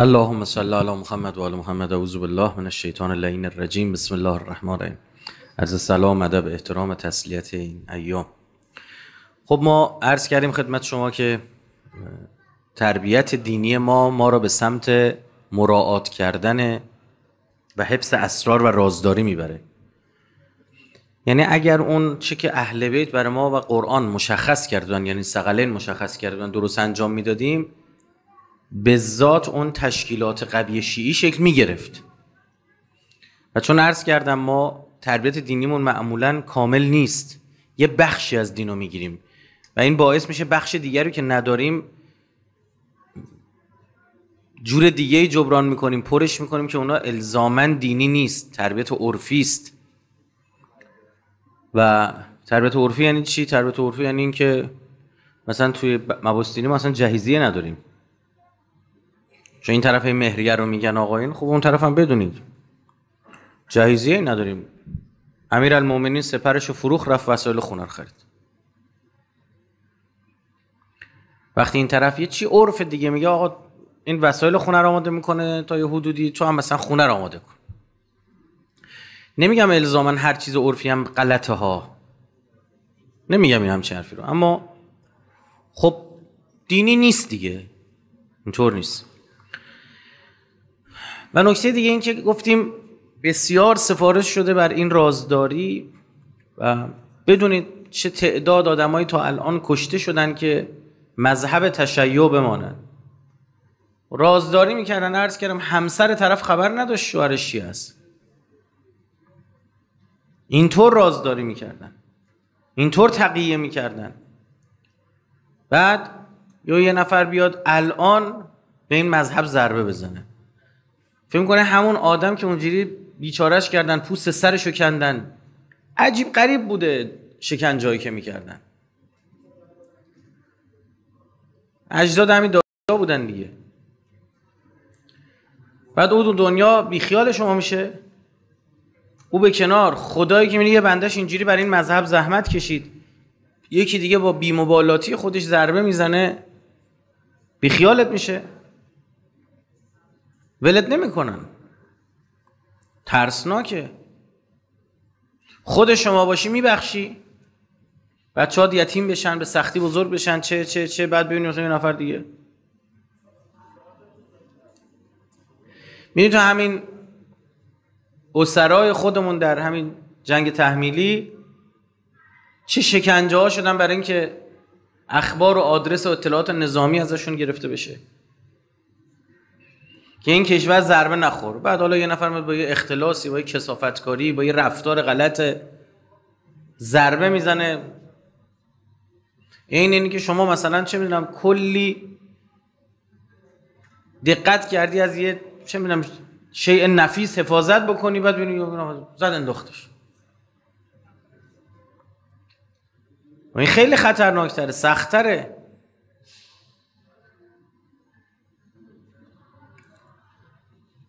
اللهم صل علی محمد و آل محمد اعوذ بالله من الشیطان اللعین الرجیم بسم الله الرحمن الرحیم از سلام ادب احترام تسلیت این ایام خب ما عرض کردیم خدمت شما که تربیت دینی ما ما را به سمت مراعات کردن و حفظ اسرار و رازداری میبره یعنی اگر اون چه که اهل بیت برای ما و قرآن مشخص کردن یعنی سقلین مشخص کردن درست انجام میدادیم به ذات اون تشکیلات قوی شیعی شکل می گرفت و چون عرض کردم ما تربیت دینیمون معمولا کامل نیست یه بخشی از دین رو میگیریم و این باعث میشه بخش دیگری که نداریم جور دیگه جبران میکنیم پرش میکنیم که اونا الزامن دینی نیست تربیت عرفی است و تربیت عرفی یعنی چی؟ تربیت عرفی یعنی اینکه مثلا توی مباحث دینی ما اصلا جهیزیه نداریم چون این طرف مهریه رو میگن آقاین خوب اون طرف هم بدونید جهیزیه نداریم امیر المومنین سپرش و فروخ رفت وسایل خونه رو خرید وقتی این طرف یه چی عرف دیگه میگه آقا این وسایل خونه رو آماده میکنه تا یه حدودی تو هم مثلا خونه رو آماده کن نمیگم الزاما هر چیز عرفی هم غلطه ها نمیگم این همچین حرفی رو اما خب دینی نیست دیگه اینطور نیست و نکته دیگه این که گفتیم بسیار سفارش شده بر این رازداری و بدونید چه تعداد آدمایی تا الان کشته شدن که مذهب تشیع بمانند رازداری میکردن عرض کردم همسر طرف خبر نداشت شوهرش چی است اینطور رازداری میکردن اینطور تقیه میکردن بعد یا یه نفر بیاد الان به این مذهب ضربه بزنه فکر کنه همون آدم که اونجوری بیچارش کردن پوست سرشو کندن عجیب قریب بوده شکنجایی که میکردن اجداد همین دادا بودن دیگه بعد او دنیا بیخیال شما میشه او به کنار خدایی که میره یه بندش اینجوری بر این مذهب زحمت کشید یکی دیگه با بیمبالاتی خودش ضربه میزنه بیخیالت میشه ولت نمیکنن ترسناکه خود شما باشی میبخشی بچه ها یتیم بشن به سختی بزرگ بشن چه چه چه بعد ببینید یه نفر دیگه میری تو همین اسرای خودمون در همین جنگ تحمیلی چه شکنجه ها شدن برای اینکه اخبار و آدرس و اطلاعات نظامی ازشون گرفته بشه که این کشور ضربه نخور بعد حالا یه نفر با یه اختلاسی با یه کسافتکاری با یه رفتار غلط ضربه میزنه این اینی که شما مثلا چه میدونم کلی دقت کردی از یه چه میدونم شیء نفیس حفاظت بکنی بعد ببینی زد انداختش این خیلی خطرناکتره سختره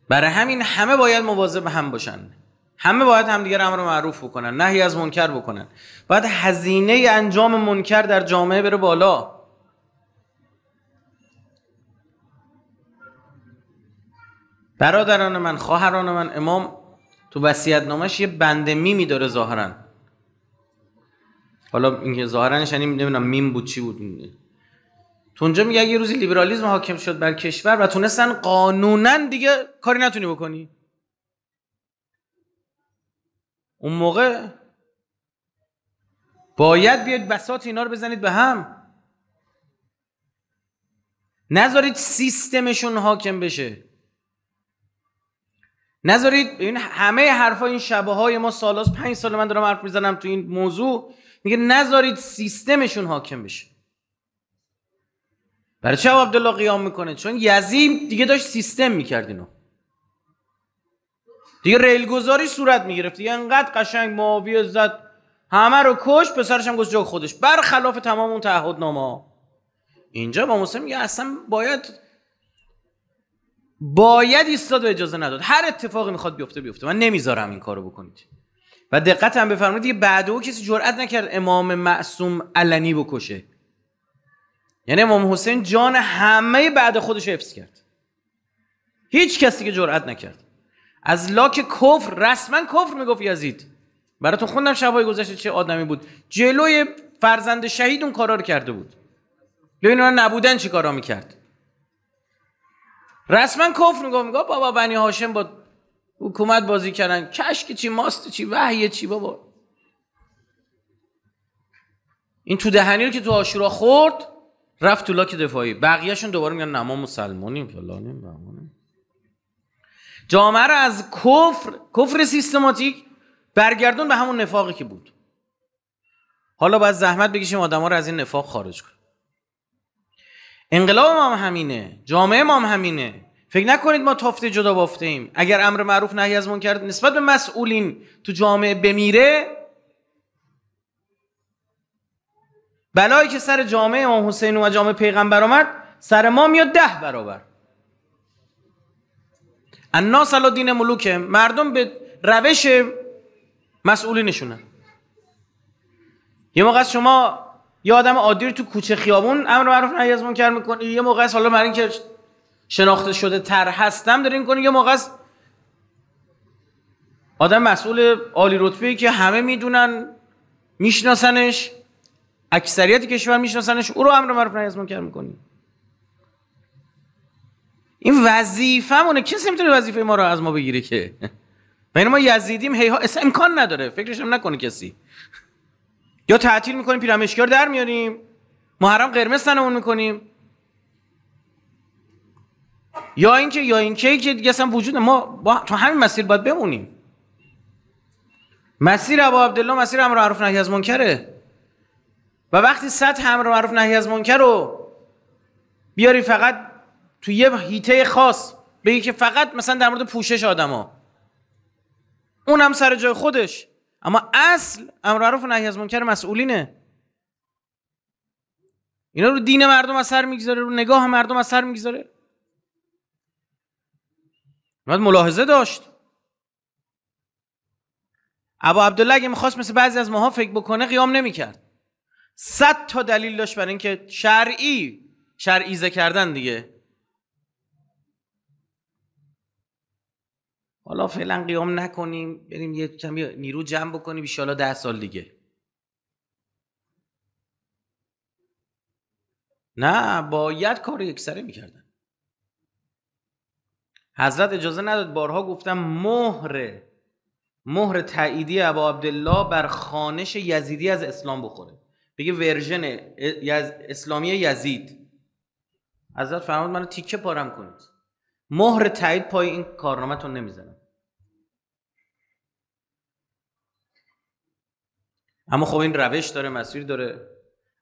برای همین همه باید مواظب هم باشن همه باید همدیگر امر معروف بکنن نهی از منکر بکنن باید هزینه انجام منکر در جامعه بره بالا برادران من خواهران من امام تو وصیت نامش یه بند میمی داره ظاهرا حالا اینکه ظاهرا یعنی نمیدونم میم بود چی بود تو اونجا میگه یه روزی لیبرالیزم حاکم شد بر کشور و تونستن قانونا دیگه کاری نتونی بکنی اون موقع باید بیاید بسات اینا رو بزنید به هم نذارید سیستمشون حاکم بشه نذارید این همه حرفا این شبه های ما سالاس پنج سال من دارم حرف میزنم تو این موضوع میگه نذارید سیستمشون حاکم بشه برای چه عبدالله قیام میکنه چون یزیم دیگه داشت سیستم میکرد اینو دیگه ریل گذاری صورت میگرفت دیگه انقدر قشنگ معاویه زد همه رو کش پسرش هم گفت جا خودش برخلاف تمام اون تعهدنامه اینجا با موسی میگه اصلا باید باید ایستاد و اجازه نداد هر اتفاقی میخواد بیفته بیفته من نمیذارم این کارو بکنید و دقت هم بفرمایید دیگه بعد او کسی جرئت نکرد امام معصوم علنی بکشه یعنی امام حسین جان همه بعد خودش حفظ کرد هیچ کسی که جرئت نکرد از لاک کفر رسما کفر میگفت یزید براتون خوندم شبای گذشته چه آدمی بود جلوی فرزند شهید اون کارا رو کرده بود ببین رو نبودن چی کارا میکرد رسما کفر میگفت میگفت بابا بنی هاشم با حکومت بازی کردن کشک چی ماست چی وحی چی بابا این تو دهنی رو که تو آشورا خورد رفت تو لاک دفاعی بقیهشون دوباره میگن نه ما مسلمانیم فلانیم بهمانیم جامعه رو از کفر کفر سیستماتیک برگردون به همون نفاقی که بود حالا باید زحمت بکشیم آدم رو از این نفاق خارج کنیم انقلاب ما همینه جامعه ما همینه فکر نکنید ما تافته جدا بافته ایم اگر امر معروف نهی از منکر نسبت به مسئولین تو جامعه بمیره بلایی که سر جامعه امام حسین و جامعه پیغمبر آمد سر ما میاد ده برابر الناس الا دین ملوکه مردم به روش مسئولی نشونه. یه موقع شما یه آدم عادی رو تو کوچه خیابون امر معروف نهی از منکر یه موقع حالا من اینکه شناخته شده تر هستم دارین کنی یه موقع آدم مسئول عالی رتبه ای که همه میدونن میشناسنش اکثریت کشور میشناسنش او رو امر معروف نهی از منکر میکنیم این مونه کسی میتونه وظیفه ما رو از ما بگیره که بین یعنی ما یزیدیم هی ها امکان نداره فکرش هم نکنه کسی یا تعطیل میکنیم پیرامشکار در میاریم محرم قرمز سنمون میکنیم یا اینکه یا اینکه که دیگه اصلا وجود ما با تو همین مسیر باید بمونیم مسیر ابو عبدالله مسیر امر معروف نهی از منکره و وقتی صد هم رو معروف نهی از منکر رو بیاری فقط تو یه هیته خاص بگی که فقط مثلا در مورد پوشش آدما اون هم سر جای خودش اما اصل امر معروف نهی از منکر مسئولینه اینا رو دین مردم اثر میگذاره رو نگاه مردم اثر میگذاره باید ملاحظه داشت ابا عبدالله اگه میخواست مثل بعضی از ماها فکر بکنه قیام نمیکرد صد تا دلیل داشت برای اینکه شرعی شرعیزه کردن دیگه حالا فعلا قیام نکنیم بریم یه کمی نیرو جمع بکنیم ایشالا ده سال دیگه نه باید کار یکسره میکردن حضرت اجازه نداد بارها گفتم مهر مهر تعییدی عبا عبدالله بر خانش یزیدی از اسلام بخوره بگه ورژن اسلامی یزید حضرت فرمود منو تیکه پارم کنید مهر تایید پای این کارنامهتون نمیزنم اما خب این روش داره مسیر داره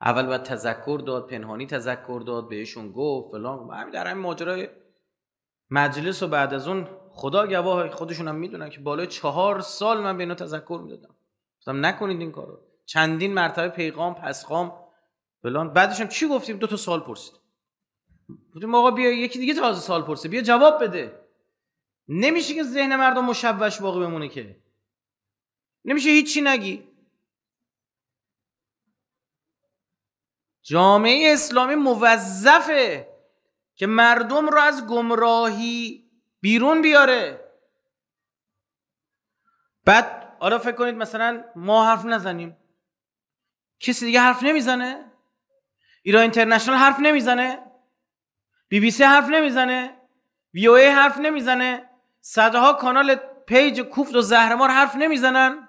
اول باید تذکر داد پنهانی تذکر داد بهشون گفت فلان همین در همین ماجرای مجلس و بعد از اون خدا گواه خودشون هم میدونن که بالای چهار سال من به اینا تذکر میدادم گفتم نکنید این کارو چندین مرتبه پیغام پسخام فلان بعدش هم چی گفتیم دو تا سال پرسید گفتیم آقا بیا یکی دیگه تازه سال پرسه بیا جواب بده نمیشه که ذهن مردم مشوش باقی بمونه که نمیشه هیچی نگی جامعه اسلامی موظفه که مردم رو از گمراهی بیرون بیاره بعد حالا فکر کنید مثلا ما حرف نزنیم کسی دیگه حرف نمیزنه ایران اینترنشنال حرف نمیزنه بی بی سی حرف نمیزنه وی او ای حرف نمیزنه صدها کانال پیج کوفت و زهرمار حرف نمیزنن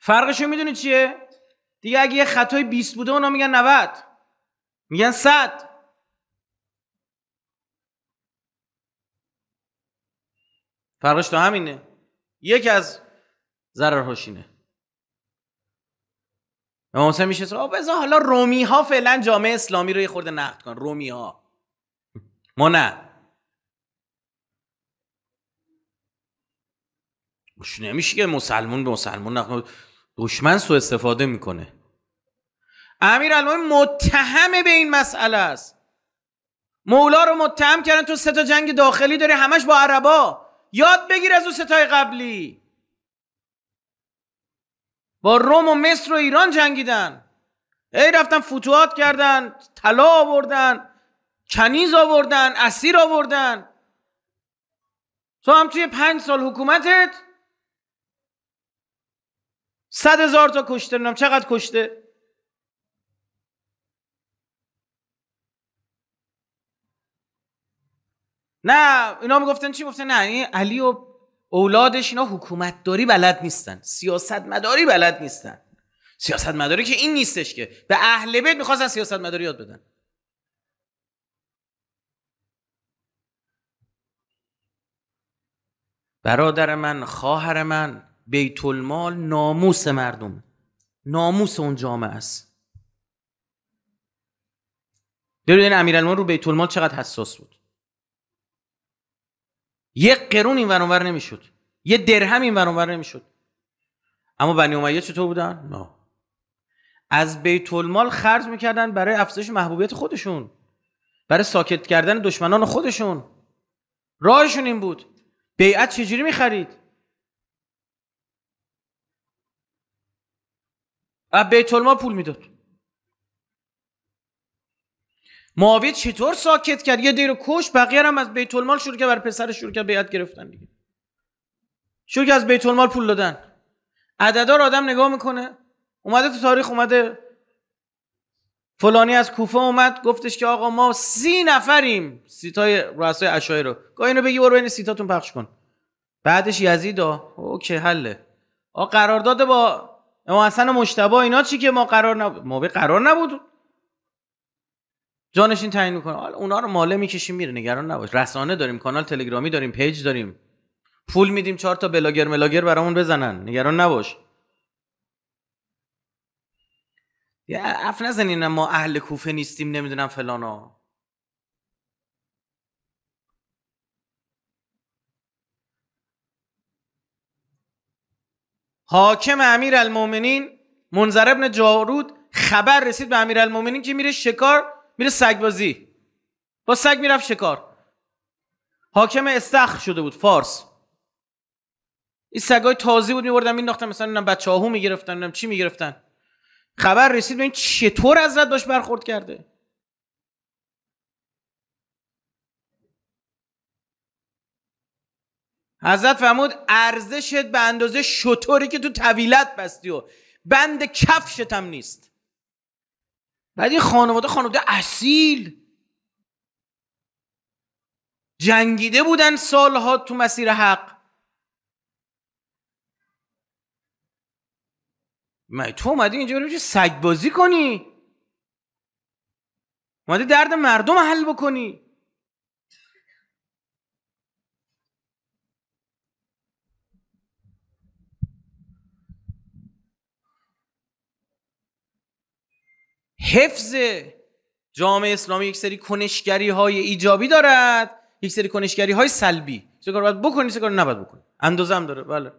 فرقشون میدونی چیه دیگه اگه یه خطای 20 بوده اونا میگن 90 میگن 100 فرقش تو همینه یکی از ضرر هاشینه امام حسین میشه حالا رومی ها فعلا جامعه اسلامی رو یه خورده نقد کن رومی ها ما نه مش نمیشه که مسلمون به مسلمون نقد دشمن سو استفاده میکنه امیر متهم به این مسئله است مولا رو متهم کردن تو سه تا جنگ داخلی داری همش با عربا یاد بگیر از اون ستای قبلی با روم و مصر و ایران جنگیدن ای رفتن فتوحات کردن طلا آوردن کنیز آوردن اسیر آوردن تو هم توی پنج سال حکومتت صد هزار تا کشته نم چقدر کشته نه اینا میگفتن چی گفتن نه این علی و اولادش اینا حکومت بلد نیستن سیاست مداری بلد نیستن سیاست مداری که این نیستش که به اهل بیت میخواستن سیاست مداری یاد بدن برادر من خواهر من بیت المال ناموس مردم ناموس اون جامعه است ببینید امیرالمومنین رو بیت المال چقدر حساس بود یه قرون این ورانور نمیشد یه درهم این ورانور نمیشد اما بنی امیه چطور بودن؟ نه از بیت المال خرج میکردن برای افزایش محبوبیت خودشون برای ساکت کردن دشمنان خودشون راهشون این بود بیعت چجوری میخرید از بیت المال پول میداد معاویه چطور ساکت کرد یه دیر کش بقیه هم از بیت المال شروع کرد بر پسرش شروع کرد بیعت گرفتن دیگه شروع از بیت المال پول دادن عددا آدم نگاه میکنه اومده تو تاریخ اومده فلانی از کوفه اومد گفتش که آقا ما سی نفریم سیتای رؤسای عشایی رو گاه اینو بگی برو بین سیتاتون پخش کن بعدش یزیدا اوکی حله آقا قرارداد با امام حسن مشتبه اینا چی که ما قرار نبود ما قرار نبود جانشین تعیین میکنه حالا اونا رو ماله میکشیم میره نگران نباش رسانه داریم کانال تلگرامی داریم پیج داریم پول میدیم چهار تا بلاگر ملاگر برامون بزنن نگران نباش یا اف نزنین ما اهل کوفه نیستیم نمیدونم فلانا حاکم امیر المومنین منظر ابن جارود خبر رسید به امیر که میره شکار میره بازی، با سگ میرفت شکار حاکم استخر شده بود فارس این سگای تازی بود میوردن مینداختن مثلا اینم بچه هاهو میگرفتن اینم چی میگرفتن خبر رسید به این چطور حضرت داشت برخورد کرده حضرت فرمود ارزشت به اندازه شطوری که تو طویلت بستی و بند کفشت هم نیست بعد این خانواده خانواده اصیل جنگیده بودن سالها تو مسیر حق مای تو اومدی اینجا رو سگ بازی کنی اومدی درد مردم حل بکنی حفظ جامعه اسلامی یک سری کنشگری های ایجابی دارد یک سری کنشگری های سلبی چه کار باید بکنی چه کار نباید بکنی اندازه هم داره بله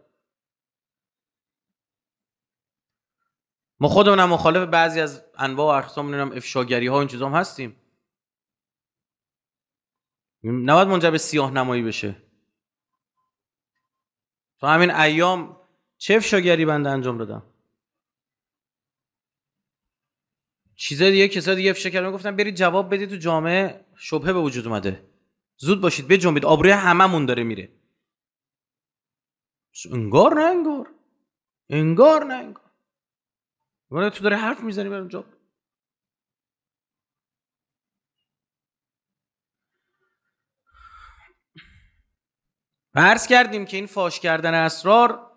ما خودمون مخالف بعضی از انواع و اقسام نمیدونم افشاگری ها این چیزا هم هستیم نباید منجر به سیاه نمایی بشه تو همین ایام چه افشاگری بنده انجام دادم چیز دیگه کسا دیگه افشا کردن گفتن برید جواب بدید تو جامعه شبهه به وجود اومده زود باشید بجنبید آبروی هممون داره میره انگار نه انگار انگار نه انگار ولی تو داره حرف میزنی برای اونجا عرض کردیم که این فاش کردن اسرار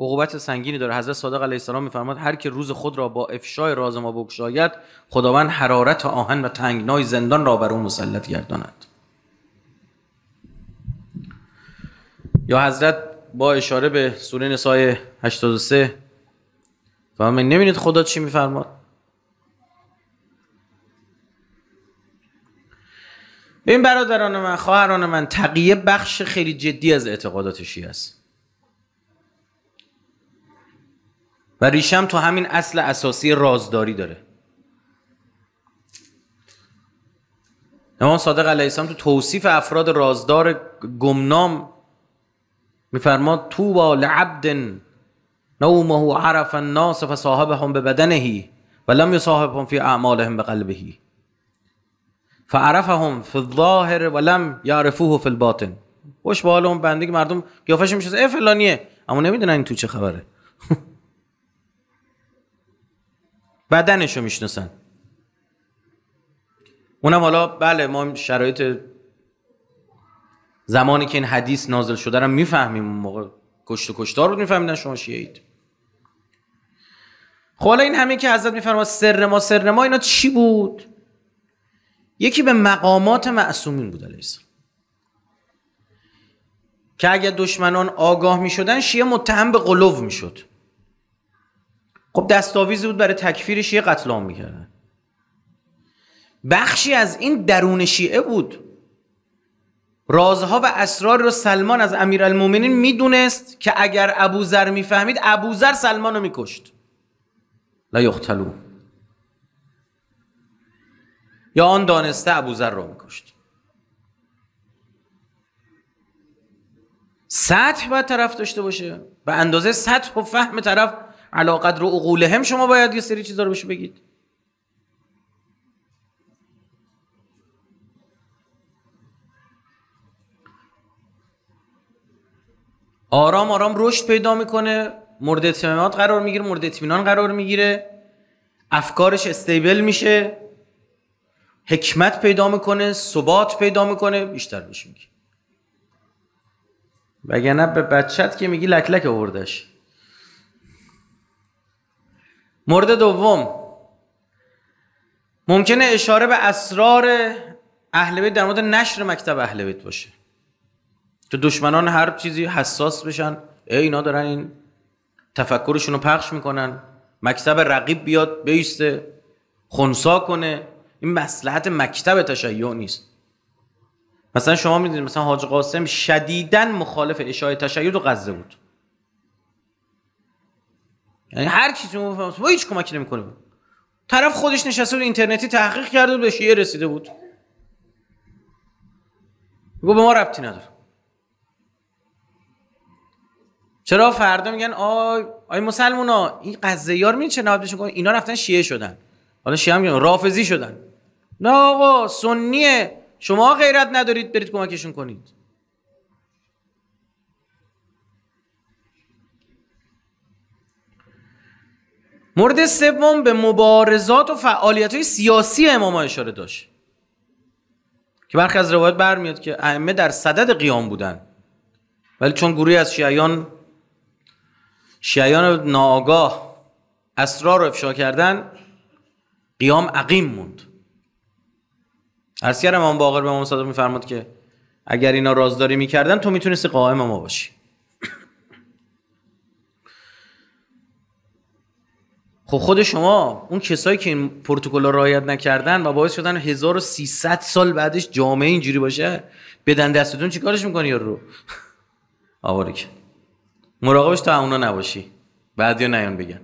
عقوبت سنگینی داره حضرت صادق علیه السلام میفرماد هر که روز خود را با افشای راز ما بگشاید خداوند حرارت آهن و تنگنای زندان را بر او مسلط گرداند یا حضرت با اشاره به سوره نسای 83 فهمید نمیدید خدا چی میفرماد ببین برادران من خواهران من تقیه بخش خیلی جدی از اعتقادات شیعه است و ریشم تو همین اصل اساسی رازداری داره امام صادق علیه السلام تو توصیف افراد رازدار گمنام میفرماد تو با لعبد نومه عرف الناس فصاحبهم به بدنهی و لم یصاحبهم فی اعمالهم به قلبهی فعرفهم فی الظاهر و لم یعرفوه فی الباطن خوش حال اون بنده که مردم قیافش میشه ای فلانیه اما نمیدونن این تو چه خبره بدنش رو میشناسن اونم حالا بله ما شرایط زمانی که این حدیث نازل شده رو میفهمیم اون موقع کشت و کشتار بود میفهمیدن شما اید خب حالا این همه که حضرت میفرما سر ما سر ما اینا چی بود یکی به مقامات معصومین بود علیه السلام که اگر دشمنان آگاه می شدن شیعه متهم به قلوب می خب دستاویزی بود برای تکفیر شیعه قتل عام میکردن بخشی از این درون شیعه بود رازها و اسرار رو سلمان از امیرالمومنین میدونست که اگر ابوذر میفهمید ابوذر سلمان رو میکشت لا یا آن دانسته ابوذر رو میکشت سطح باید طرف داشته باشه به اندازه سطح و فهم طرف رو قدر هم شما باید یه سری چیزا رو بهش بگید آرام آرام رشد پیدا میکنه مورد اطمینان قرار میگیره مورد اطمینان قرار میگیره افکارش استیبل میشه حکمت پیدا میکنه ثبات پیدا میکنه بیشتر بشه میگه وگرنه به بچت که میگی لکلک لک مورد دوم ممکنه اشاره به اسرار اهل بیت در مورد نشر مکتب اهل بیت باشه که دشمنان هر چیزی حساس بشن ای اینا دارن این تفکرشون رو پخش میکنن مکتب رقیب بیاد بیسته خونسا کنه این مسلحت مکتب تشیع نیست مثلا شما میدونید مثلا حاج قاسم شدیدن مخالف اشاره تشیع و غزه بود یعنی هر کی تو ما هیچ کمکی نمیکنه طرف خودش نشسته بود اینترنتی تحقیق کرده بود به شیعه رسیده بود گو به ما ربطی نداره چرا فردا میگن آی آی مسلمونا این یار می چه نابدشون کن اینا رفتن شیعه شدن حالا شیعه میگن رافضی شدن نه آقا سنیه شما غیرت ندارید برید کمکشون کنید مورد سوم به مبارزات و فعالیت های سیاسی ها اشاره داشت که برخی از روایت برمیاد که ائمه در صدد قیام بودن ولی چون گروهی از شیعیان شیعیان ناآگاه اسرار رو افشا کردن قیام عقیم موند ارسیر امام باقر به امام صادق میفرماد که اگر اینا رازداری میکردن تو میتونستی قائم ما باشی خب خود شما اون کسایی که این پروتکل رو رعایت نکردن و باعث شدن 1300 سال بعدش جامعه اینجوری باشه بدن دستتون چیکارش میکنی یارو رو که مراقبش تا اونا نباشی بعدی نیان بگن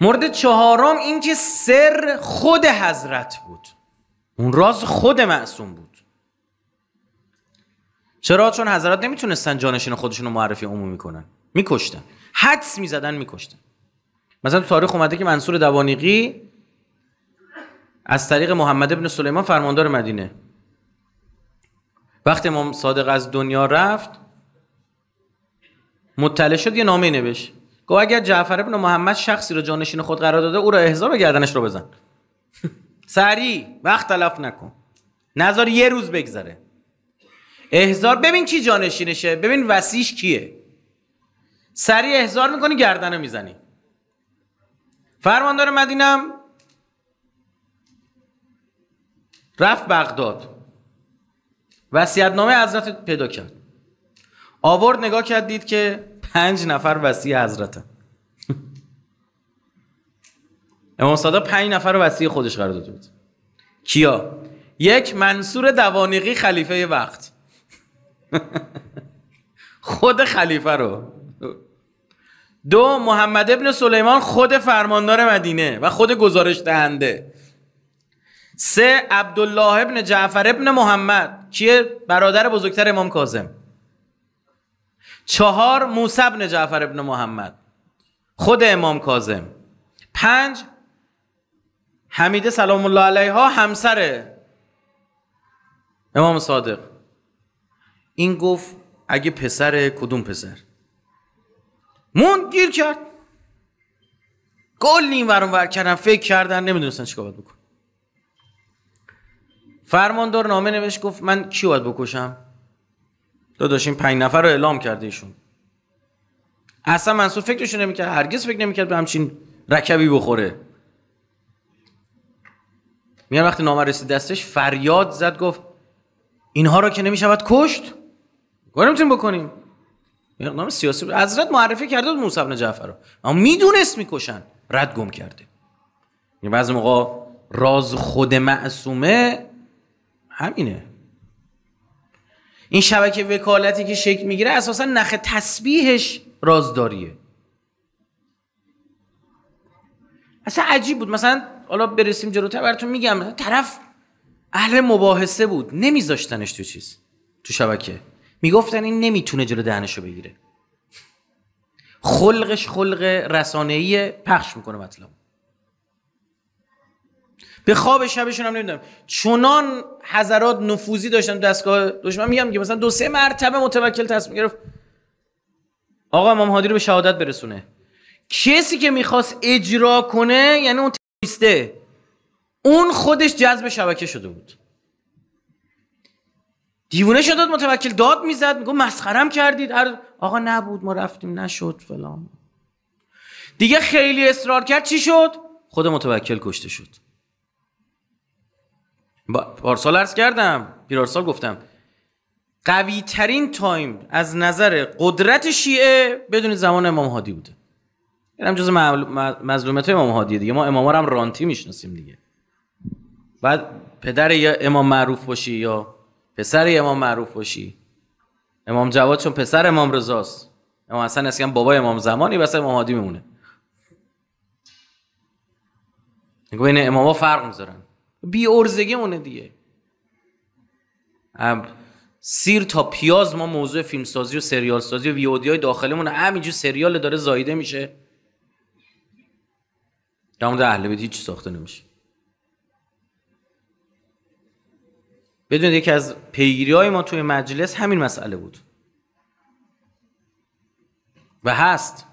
مورد چهارم اینکه سر خود حضرت بود اون راز خود معصوم بود چرا چون حضرات نمیتونستن جانشین خودشون رو معرفی عمومی کنن میکشتن حدس میزدن میکشتن مثلا تو تاریخ اومده که منصور دوانیقی از طریق محمد ابن سلیمان فرماندار مدینه وقتی امام صادق از دنیا رفت مطلع شد یه نامه نوشت گفت اگر جعفر ابن محمد شخصی رو جانشین خود قرار داده او را احضار و گردنش رو بزن سریع وقت تلف نکن نظر یه روز بگذره احزار ببین کی جانشینشه ببین وسیش کیه سریع احزار میکنی گردنه میزنی فرماندار مدینم رفت بغداد وسیعتنامه حضرت پیدا کرد آورد نگاه کرد دید که پنج نفر وسیع حضرتن امام صادق پنج نفر وسیع خودش قرار داده بود کیا یک منصور دوانیقی خلیفه وقت خود خلیفه رو دو محمد ابن سلیمان خود فرماندار مدینه و خود گزارش دهنده سه عبدالله ابن جعفر ابن محمد کیه برادر بزرگتر امام کاظم چهار موسی ابن جعفر ابن محمد خود امام کاظم پنج حمیده سلام الله ها همسر امام صادق این گفت اگه پسر کدوم پسر مون گیر کرد گل نیم ورون ور کردن فکر کردن نمیدونستن چیکار باید بکن فرماندار نامه نوشت گفت من کی باید بکشم داداش این پنج نفر رو اعلام کرده ایشون اصلا منصور فکرشو نمیکرد هرگز فکر نمیکرد به همچین رکبی بخوره میان وقتی نامه رسید دستش فریاد زد گفت اینها رو که نمیشود کشت کاری میتونیم بکنیم اقدام سیاسی بود حضرت معرفی کرده موسی بن جعفر رو اما میدونست میکشن رد گم کرده یه بعضی موقع راز خود معصومه همینه این شبکه وکالتی که شکل میگیره اساسا نخ تسبیحش رازداریه اصلا عجیب بود مثلا حالا برسیم جلوتر براتون میگم طرف اهل مباحثه بود نمیذاشتنش تو چیز تو شبکه میگفتن این نمیتونه جلو دهنشو بگیره خلقش خلق رسانه‌ای پخش میکنه مطلب به خواب شبشون هم نمیدونم چنان حضرات نفوذی داشتن دستگاه دشمن میگم که مثلا دو سه مرتبه متوکل تصمیم گرفت آقا امام هادی رو به شهادت برسونه کسی که میخواست اجرا کنه یعنی اون تیسته اون خودش جذب شبکه شده بود دیوونه شداد متوکل داد میزد میگو مسخرم کردید آقا نبود ما رفتیم نشد فلان دیگه خیلی اصرار کرد چی شد خود متوکل کشته شد با پارسال عرض کردم پیرارسال گفتم قوی ترین تایم از نظر قدرت شیعه بدون زمان امام هادی بوده این یعنی هم جز مظلومت امام هادیه دیگه ما هم رانتی میشناسیم دیگه بعد پدر یا امام معروف باشی یا پسر امام معروف باشی امام جواد چون پسر امام رضاست امام حسن اسکن بابای امام زمانی بس امام هادی میمونه نگو امام اماما فرق میذارن بی ارزگی اونه دیگه سیر تا پیاز ما موضوع فیلمسازی و سریال سازی و ویودی های داخلمون همینجور سریال داره زایده میشه در اهل بیت هیچی ساخته نمیشه بدونید یکی از پیگیری های ما توی مجلس همین مسئله بود و هست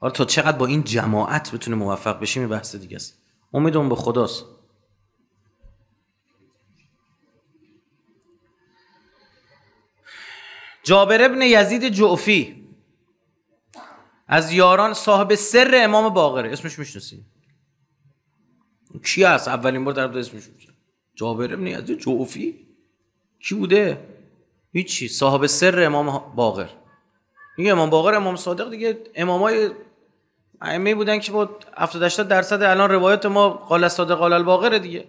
حالا تا چقدر با این جماعت بتونه موفق بشیم این بحث دیگه است امیدمون به خداست جابر ابن یزید جعفی از یاران صاحب سر امام باقره اسمش میشناسید کی هست اولین بار در اسمش میشه جابر ابن یزید جوفی کی بوده هیچی صاحب سر امام باقر میگه امام باقر امام صادق دیگه امامای ائمه بودن که با 70 80 درصد الان روایت ما قال صادق، قال الباقر دیگه این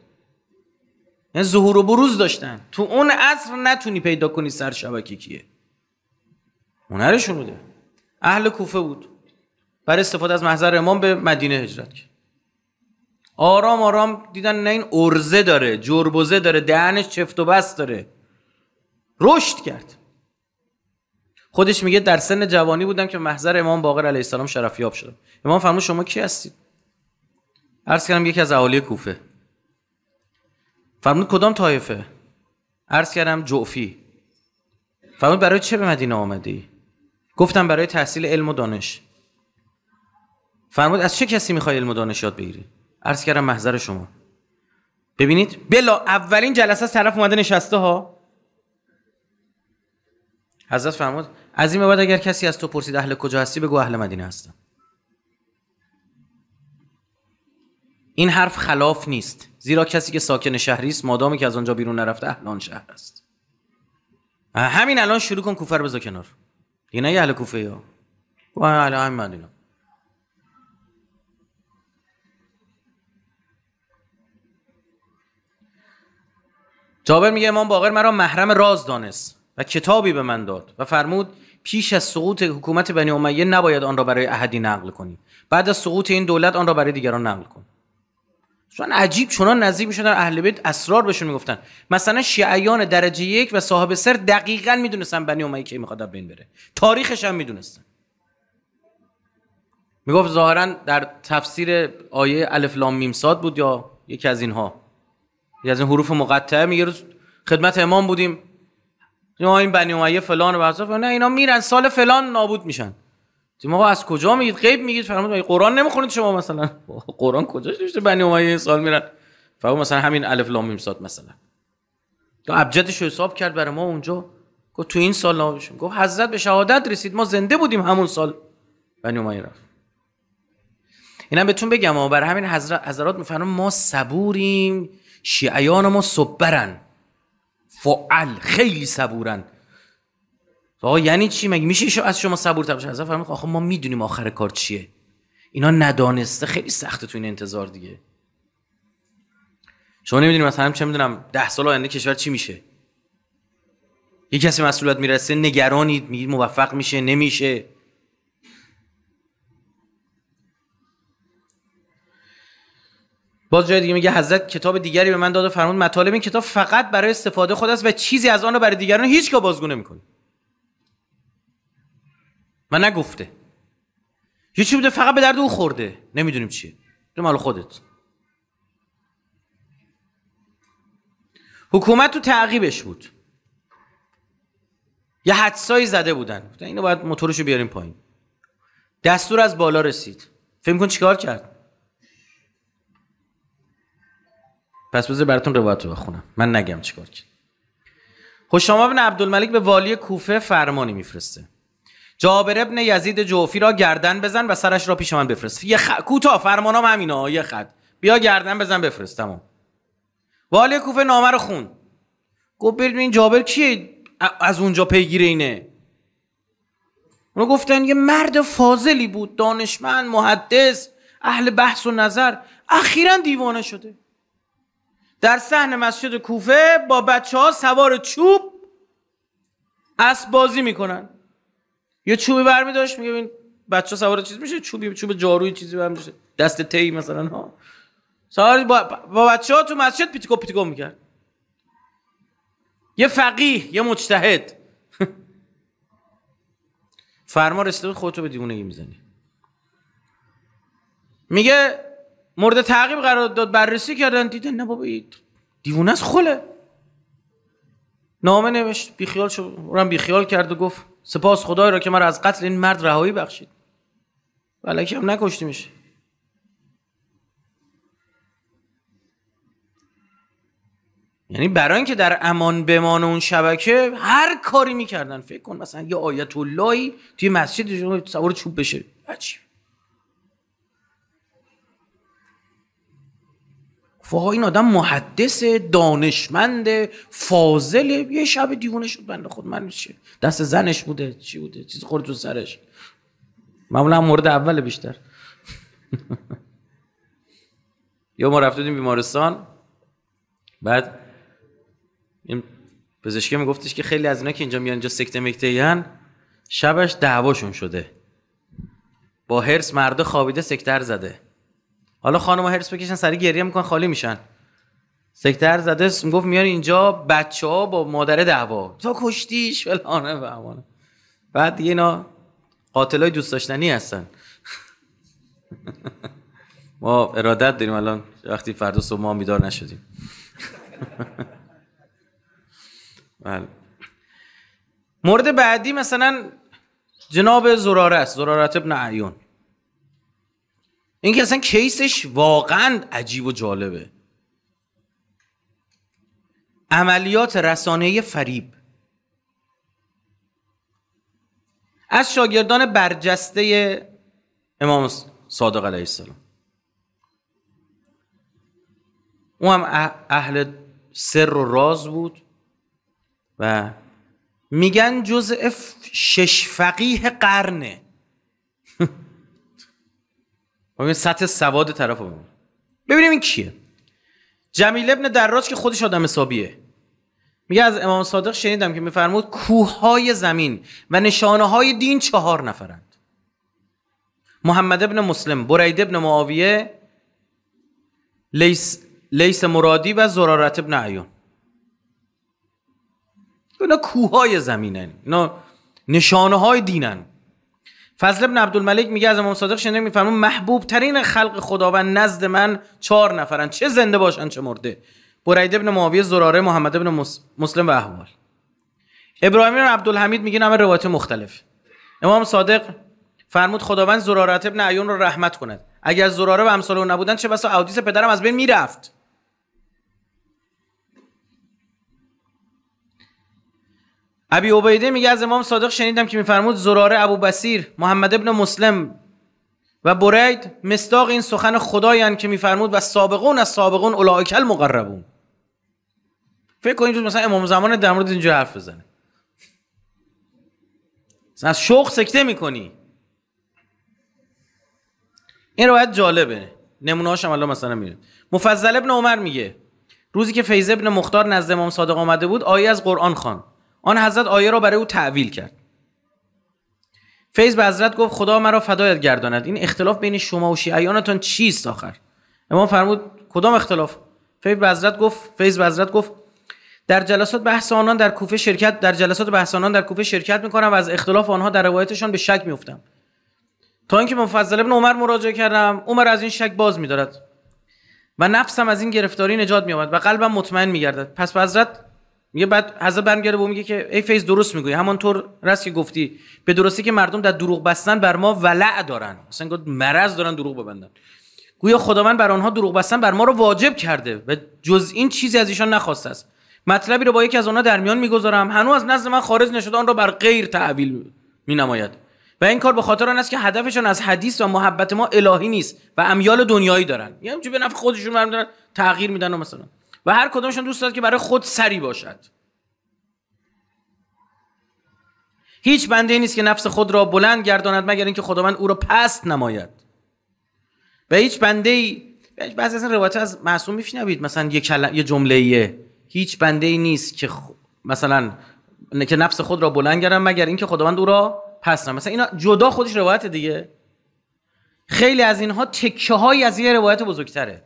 یعنی ظهور و بروز داشتن تو اون عصر نتونی پیدا کنی سر شبکی کیه هنرشون بوده اهل کوفه بود برای استفاده از محضر امام به مدینه هجرت کرد آرام آرام دیدن نه این ارزه داره جربوزه داره دهنش چفت و بست داره رشد کرد خودش میگه در سن جوانی بودم که محضر امام باقر علیه السلام شرفیاب شدم امام فرمود شما کی هستید عرض کردم یکی از اهالی کوفه فرمود کدام طایفه عرض کردم جعفی فرمود برای چه به مدینه آمدی گفتم برای تحصیل علم و دانش فرمود از چه کسی میخوای علم و دانش یاد بگیری عرض کردم محضر شما ببینید بلا اولین جلسه از طرف اومده نشسته ها حضرت فرمود از این بعد اگر کسی از تو پرسید اهل کجا هستی بگو اهل مدینه هستم این حرف خلاف نیست زیرا کسی که ساکن شهری است مادامی که از آنجا بیرون نرفته اهل آن شهر است همین الان شروع کن کوفر رو بذار کنار دیگه اهل کوفه یا اهل مدینه جابر میگه امام باقر مرا محرم راز دانست و کتابی به من داد و فرمود پیش از سقوط حکومت بنی امیه نباید آن را برای احدی نقل کنی بعد از سقوط این دولت آن را برای دیگران نقل کن چون عجیب چنان نزدیک میشدن اهل بیت اسرار بهشون میگفتن مثلا شیعیان درجه یک و صاحب سر دقیقا میدونستن بنی امیه کی میخواد بین بره تاریخش هم میدونستن میگفت ظاهرا در تفسیر آیه الف لام میم بود یا یکی از اینها از این حروف مقطعه میگه روز خدمت امام بودیم ما این بنی امیه فلان و بحث نه اینا میرن سال فلان نابود میشن شما از کجا میگید غیب میگید فرمود قرآن نمیخونید شما مثلا قرآن کجاش نوشته بنی امیه این سال میرن فرمود مثلا همین الف لام میم صاد مثلا تو ابجدش حساب کرد برای ما اونجا گفت تو این سال نابود گفت حضرت به شهادت رسید ما زنده بودیم همون سال بنی امیه رفت اینا بهتون بگم اما بر همین حضرات ما صبوریم شیعیان ما صبرن فعل خیلی صبورن آقا یعنی چی مگه میشه از شما صبور بشه از فرمود آخه ما میدونیم آخر کار چیه اینا ندانسته خیلی سخته تو این انتظار دیگه شما نمیدونیم مثلا چه میدونم ده سال آینده کشور چی میشه یه کسی مسئولیت میرسه نگرانید میگید موفق میشه نمیشه باز جای دیگه میگه حضرت کتاب دیگری به من داد و فرمود مطالب این کتاب فقط برای استفاده خود است و چیزی از آن رو برای دیگران هیچگاه بازگو نمیکنه من نگفته یه بوده فقط به درد او خورده نمیدونیم چیه تو مال خودت حکومت تو تعقیبش بود یه حدسایی زده بودن اینو باید موتورشو بیاریم پایین دستور از بالا رسید فکر کن چیکار کرد پس بذار براتون روایت رو بخونم من نگم چیکار کرد حشام خب ابن عبدالملک به والی کوفه فرمانی میفرسته جابر ابن یزید جوفی را گردن بزن و سرش را پیش من بفرست یه خ... کوتاه فرمانم همینا یه خط بیا گردن بزن بفرست تمام والی کوفه نامه خون گفت برید این جابر کیه از اونجا پیگیر اینه اونو گفتن یه مرد فاضلی بود دانشمند محدث اهل بحث و نظر اخیرا دیوانه شده در صحن مسجد کوفه با بچه ها سوار چوب اسب بازی میکنن یه چوبی برمی داشت میگه این بچه سوار چیز میشه چوبی چوب جاروی چیزی برمی میشه دست تی مثلا ها سوار با, بچه ها تو مسجد پیتیکو پیتیکو میکرد یه فقیه یه مجتهد فرما رسته خودتو به دیوونگی میزنی میگه مورد تعقیب قرار داد بررسی کردن دیدن نه بابا دیوونه از خله نامه نوشت بیخیال شد اونم بیخیال کرد و گفت سپاس خدای را که مرا از قتل این مرد رهایی بخشید ولکه هم میشه یعنی برای اینکه در امان بمان اون شبکه هر کاری میکردن فکر کن مثلا یه آیت اللهی توی مسجد سوار چوب بشه عجیب و این آدم محدث دانشمند فاضل یه شب دیوونه شد بنده خود من میشه دست زنش بوده چی بوده چیز خورد تو سرش معمولا مورد اول بیشتر یا ما رفته بودیم بیمارستان بعد این پزشکی میگفتش که خیلی از اینا که اینجا میان اینجا سکته مکته شبش دعواشون شده با هرس مرده خوابیده سکتر زده حالا خانم‌ها هرس بکشن سری گریه میکنن خالی میشن سکتر زده گفت میان اینجا بچه ها با مادر دعوا تا کشتیش فلانه بعد دیگه اینا قاتلای دوست داشتنی هستن ما ارادت داریم الان وقتی فردا صبح ما میدار نشدیم بله مورد بعدی مثلا جناب زراره است زرارت ابن عیون این که اصلا کیسش واقعا عجیب و جالبه عملیات رسانه فریب از شاگردان برجسته امام صادق علیه السلام او هم اهل سر و راز بود و میگن جزء شش فقیه قرنه ببین سطح سواد طرف ببینیم این کیه جمیل ابن دراز که خودش آدم حسابیه میگه از امام صادق شنیدم که میفرمود کوههای زمین و نشانه های دین چهار نفرند محمد ابن مسلم برید ابن معاویه لیس, لیس مرادی و زرارت ابن عیون اینا کوههای زمینن اینا نشانه های دینن فضل ابن عبدالملک میگه از امام صادق شنیدم میفرمون محبوب ترین خلق خداوند نزد من چهار نفرن چه زنده باشن چه مرده برید ابن معاویه زراره محمد ابن مسلم و احوال ابراهیم بن عبدالحمید میگه همه روایت مختلف امام صادق فرمود خداوند زراره ابن عیون رو رحمت کند اگر زراره و امثال او نبودن چه بسا اودیس پدرم از بین میرفت ابی عبیده میگه از امام صادق شنیدم که میفرمود زراره ابو بسیر محمد ابن مسلم و برید مستاق این سخن خدایان که میفرمود و سابقون از سابقون اولئک المقربون فکر کنید مثلا امام زمان در مورد اینجا حرف بزنه مثلا از شوق سکته میکنی این روایت جالبه نمونه هاشم الله مثلا میره مفضل ابن عمر میگه روزی که فیض ابن مختار نزد امام صادق آمده بود آیه از قرآن خوان آن حضرت آیه را برای او تعویل کرد فیض به حضرت گفت خدا مرا فدایت گرداند این اختلاف بین شما و شیعیانتان چیست آخر امام فرمود کدام اختلاف فیض به حضرت گفت فیض به گفت در جلسات بحث آنان در کوفه شرکت در جلسات بحث آنان در کوفه شرکت میکنم و از اختلاف آنها در روایتشان به شک میفتم تا اینکه مفضل ابن عمر مراجعه کردم عمر از این شک باز میدارد و نفسم از این گرفتاری نجات آمد و قلبم مطمئن میگردد پس به میگه بعد حضرت برمیگرده به میگه که ای فیض درست میگویی همانطور راست که گفتی به درستی که مردم در دروغ بستن بر ما ولع دارن مثلا گفت مرض دارن دروغ ببندن گویا خداوند بر آنها دروغ بستن بر ما رو واجب کرده و جز این چیزی از ایشان نخواسته است مطلبی رو با یکی از آنها در میان میگذارم هنوز از نزد من خارج نشده آن را بر غیر تعویل می نماید و این کار به خاطر آن است که هدفشان از حدیث و محبت ما الهی نیست و امیال دنیایی دارن یعنی به نفع خودشون برمی‌دارن تغییر میدن مثلا و هر کدومشون دوست داد که برای خود سری باشد هیچ بنده نیست که نفس خود را بلند گرداند مگر اینکه خداوند او را پست نماید و هیچ بنده ای بعضی از این روایت از معصوم میشنوید مثلا یه, کلم... یه جمله هیچ بنده ای نیست که خ... مثلا که نفس خود را بلند گردن مگر اینکه خداوند او را پس نماید مثلا اینا جدا خودش روایت دیگه خیلی از اینها تکه های از یه روایت بزرگتره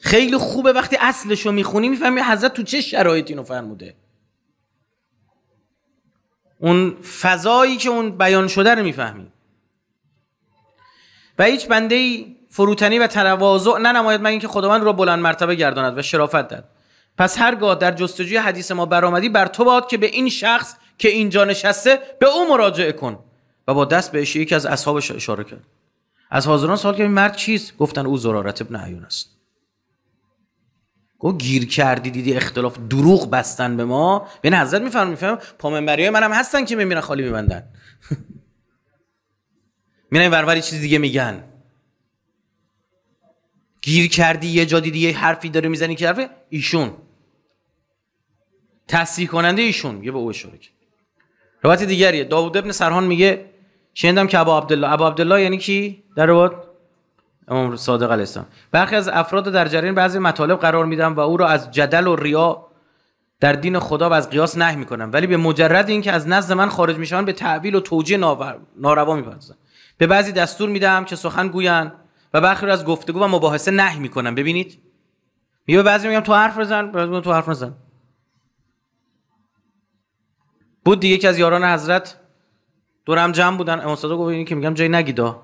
خیلی خوبه وقتی اصلش رو میخونی میفهمی حضرت تو چه شرایطی اینو فرموده اون فضایی که اون بیان شده رو میفهمی و هیچ بنده ای فروتنی و تواضع ننماید مگر اینکه خداوند رو بلند مرتبه گرداند و شرافت داد. پس هرگاه در جستجوی حدیث ما برآمدی بر تو باد که به این شخص که اینجا نشسته به او مراجعه کن و با دست بهش یکی از اصحابش اشاره کرد از حاضران سوال که مرد چیست گفتن او زرارت ابن عیون است گو گیر کردی دیدی اختلاف دروغ بستن به ما به نظر میفهم میفهم پامنبری های منم هستن که میمیرن خالی میبندن میرن وروری چیز دیگه میگن گیر کردی یه جا دیدی یه حرفی داره میزنی که حرفه ایشون تصریح کننده ایشون یه به او شرک روایت دیگریه داوود ابن سرحان میگه شنیدم که ابا عبدالله ابا عبدالله یعنی کی در روایت امام صادق علیه السلام برخی از افراد در جریان بعضی مطالب قرار میدم و او را از جدل و ریا در دین خدا و از قیاس می میکنم ولی به مجرد اینکه از نزد من خارج میشن به تعویل و توجیه ناروا میپردازم به بعضی دستور میدم که سخن گویان و برخی را از گفتگو و مباحثه می میکنم ببینید می به بعضی میگم تو حرف بزن تو حرف نزن بود دیگه یکی از یاران حضرت دورم جمع بودن امام صادق گفت که میگم جای نگیدا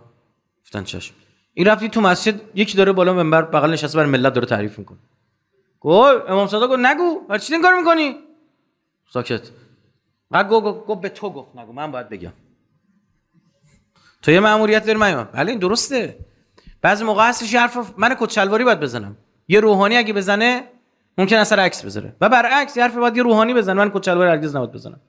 گفتن چشم این رفتی تو مسجد یکی داره بالا منبر بغل نشسته بر ملت داره تعریف میکنه گو امام صادق گفت نگو برای چی این میکنی ساکت بعد گو, گو, گو به تو گفت نگو من باید بگم تو یه ماموریت داری من بله این درسته بعضی موقع هستش حرف من کت شلواری باید بزنم یه روحانی اگه بزنه ممکن اثر عکس بذاره و برعکس حرف باید یه روحانی بزنه من کت هرگز نباید بزنم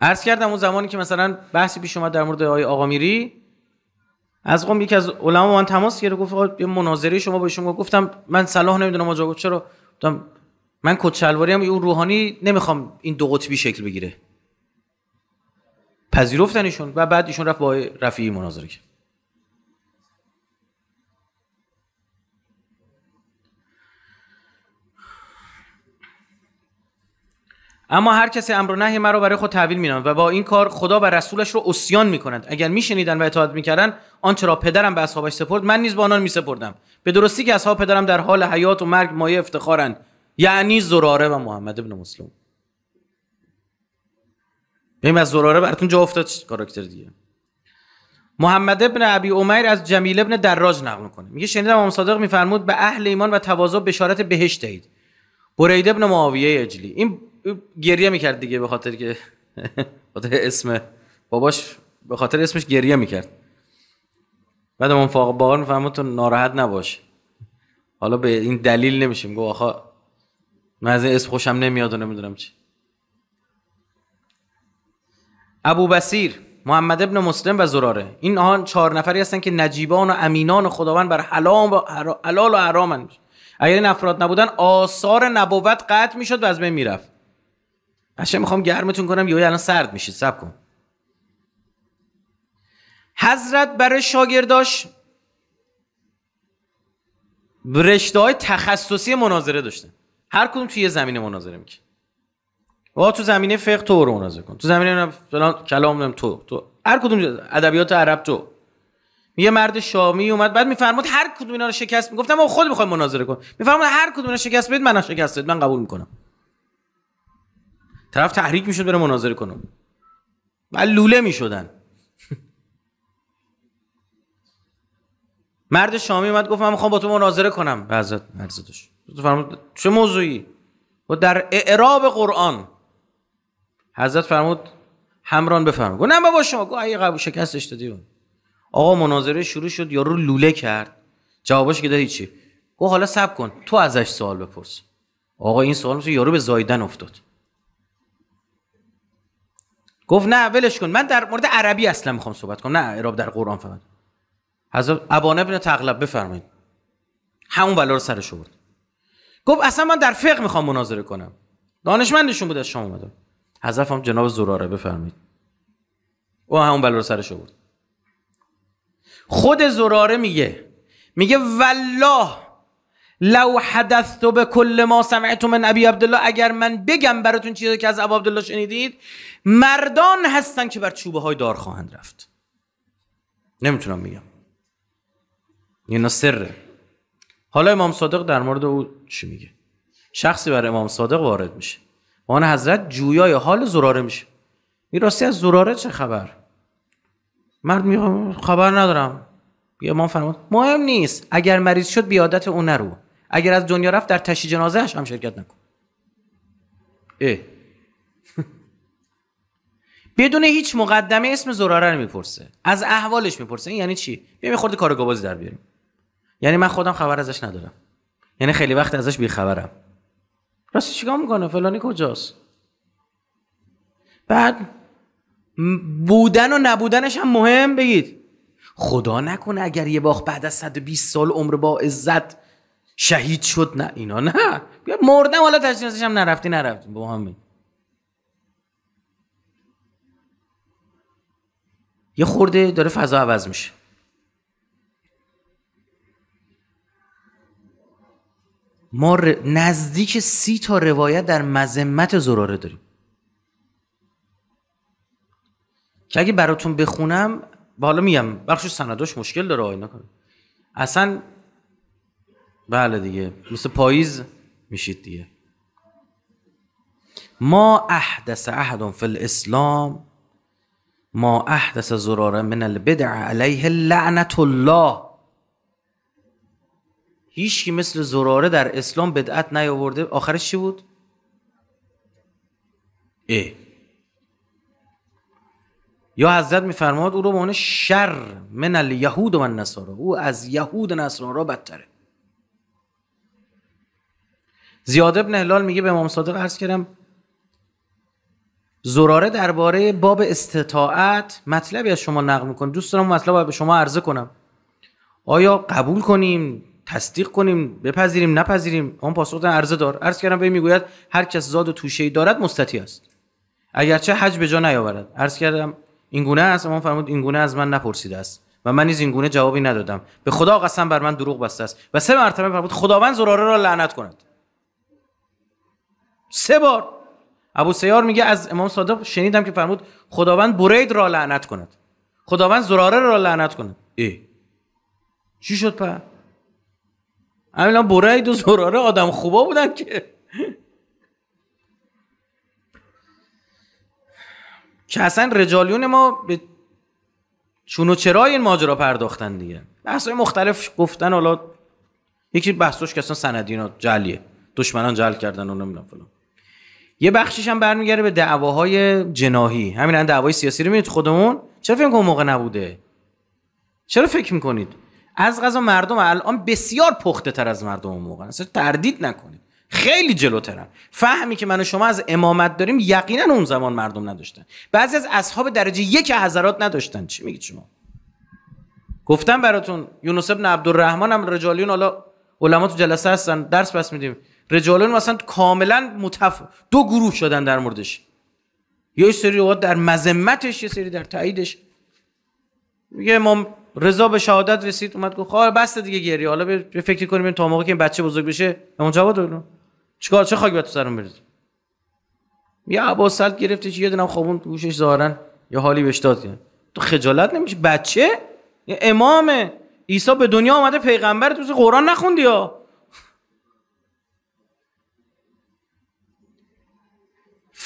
عرض کردم اون زمانی که مثلا بحثی پیش اومد در مورد آقای میری از قوم یکی از علما من تماس گرفت گفت یه مناظره شما با ایشون گفتم من صلاح نمیدونم آجا چرا گفتم من کت شلواری هم اون روحانی نمیخوام این دو قطبی شکل بگیره پذیرفتن و بعد ایشون رفت با رفیعی مناظره کرد اما هر کسی امر و نهی مرا برای خود تحویل میراند و با این کار خدا و رسولش رو عصیان میکنند اگر میشنیدن و اطاعت میکردن آنچه را پدرم به اصحابش سپرد من نیز به آنان میسپردم به درستی که اصحاب پدرم در حال حیات و مرگ مایه افتخارند یعنی زراره و محمد ابن مسلم ببین از زراره براتون جا افتاد کاراکتر دیگه محمد ابن ابی عمر از جمیل ابن دراج نقل میکنه میگه شنیدم امام صادق میفرمود به اهل ایمان و تواضع بشارت بهشت دهید بریده ابن معاویه اجلی این گریه میکرد دیگه به خاطر که خاطر اسم باباش به خاطر اسمش گریه میکرد بعد اون فاق باقر میفهمد تو ناراحت نباش حالا به این دلیل نمیشیم گو آخا من از این اسم خوشم نمیاد و نمیدونم چی ابو بسیر محمد ابن مسلم و زراره این آن چهار نفری هستن که نجیبان و امینان و خداوند بر حلال و حلال و حرامن اگر این افراد نبودن آثار نبوت قطع میشد و از بین میرفت قشنگ میخوام گرمتون کنم یهو الان سرد میشید صبر کن حضرت برای شاگرداش رشته های تخصصی مناظره داشته هر کدوم توی یه زمینه مناظره میکنه وا تو زمینه فقه تو رو مناظره کن تو زمینه فلان کلام تو تو هر کدوم ادبیات عرب تو یه مرد شامی اومد بعد میفرمود هر کدوم اینا رو شکست میگفتم خود میخوای مناظره کن میفرمود هر کدوم اینا شکست بدید من شکست بدید من قبول میکنم طرف تحریک میشد بره مناظره کنه و لوله میشدن مرد شامی اومد گفت من میخوام با تو مناظره کنم حضرت مرزدش فرمود چه موضوعی و در اعراب قرآن حضرت فرمود همران بفرمایید گفت نه بابا شما گفت ای قبول شکستش دادی آقا مناظره شروع شد یارو لوله کرد جوابش که هیچی گفت حالا سب کن تو ازش سوال بپرس آقا این سوال میشه یارو به زایدن افتاد گفت نه ولش کن من در مورد عربی اصلا میخوام صحبت کنم نه اعراب در قرآن فقط حضرت ابان تغلب بفرمایید همون بلا رو سرش آورد گفت اصلا من در فقه میخوام مناظره کنم دانشمندشون بود از شما اومدم حضرت هم جناب زراره بفرمایید او همون بلا رو سرش خود زراره میگه میگه والله لو حدثت به کل ما سمعت من ابی عبدالله اگر من بگم براتون چیزی که از ابا عبدالله شنیدید مردان هستن که بر چوبه های دار خواهند رفت نمیتونم بگم اینا سره حالا امام صادق در مورد او چی میگه شخصی بر امام صادق وارد میشه آن حضرت جویای حال زراره میشه این از زراره چه خبر مرد میگه خبر ندارم امام فرمود مهم نیست اگر مریض شد بیادت او نرو اگر از دنیا رفت در تشی نازش هم شرکت نکن اه. بدون هیچ مقدمه اسم زراره رو میپرسه از احوالش میپرسه این یعنی چی بیا می کار گوازی در بیاریم یعنی من خودم خبر ازش ندارم یعنی خیلی وقت ازش خبرم. راستی چیکار میکنه فلانی کجاست بعد بودن و نبودنش هم مهم بگید خدا نکنه اگر یه باخ بعد از 120 سال عمر با عزت شهید شد نه اینا نه بیا مردم حالا تجنیزش هم نرفتی نرفتی با همین یه خورده داره فضا عوض میشه ما نزدیک سی تا روایت در مذمت زراره داریم که اگه براتون بخونم و حالا میگم بخشو سنداش مشکل داره آینا کنه اصلا بله دیگه مثل پاییز میشید دیگه ما احدث احد فی الاسلام ما احدث زراره من البدع علیه لعنت الله کی مثل زراره در اسلام بدعت نیاورده آخرش چی بود؟ ای یا حضرت میفرماد او رو به شر من الیهود و النصارا او از یهود و نصارا بدتره زیاد ابن هلال میگه به امام صادق عرض کردم زراره درباره باب استطاعت مطلبی از شما نقل میکنه دوست دارم مطلب به شما عرضه کنم آیا قبول کنیم تصدیق کنیم بپذیریم نپذیریم اون پاسخ در عرضه دار عرض کردم به میگوید هر کس زاد و توشه ای دارد مستطی است اگرچه حج به جا نیاورد عرض کردم این گونه است اما فرمود این گونه از من نپرسیده است و من این گونه جوابی ندادم به خدا قسم بر من دروغ بسته است و سه مرتبه فرمود خداوند زراره را لعنت کند سه بار ابو سیار میگه از امام صادق شنیدم که فرمود خداوند برید را لعنت کند خداوند زراره را لعنت کند ای چی شد په امیلا برید و زراره آدم خوبا بودن که که اصلا رجالیون ما به چون و چرای این ماجرا پرداختن دیگه بحث مختلف گفتن حالا یکی بحثش که اصلا سندینا جلیه دشمنان جل کردن و نمیدونم فلان یه بخشیش هم برمیگرده به دعواهای جناهی همین دعوای سیاسی رو میبینید خودمون چرا فکر موقع نبوده چرا فکر میکنید از غذا مردم الان بسیار پخته تر از مردم اون موقع اصلا تردید نکنید خیلی جلوترن فهمی که من و شما از امامت داریم یقینا اون زمان مردم نداشتن بعضی از اصحاب درجه یک حضرات نداشتن چی میگید شما گفتم براتون یونس ابن عبدالرحمن هم رجالیون حالا علما تو جلسه هستن درس پس میدیم رجالان مثلا کاملا متف... دو گروه شدن در موردش یه سری روایت در مذمتش یه سری در تاییدش میگه امام رضا به شهادت رسید اومد گفت خواهر بس دیگه گریه حالا به فکر کنیم تا موقع که این بچه بزرگ بشه امام جواد رو چیکار چه خاک به تو سرم یا یه عباسل گرفتش یه دونم خوابون گوشش ظاهرا یه حالی بهش داد تو خجالت نمیشه بچه یه امامه عیسی به دنیا آمده پیغمبر تو قرآن نخوندی ها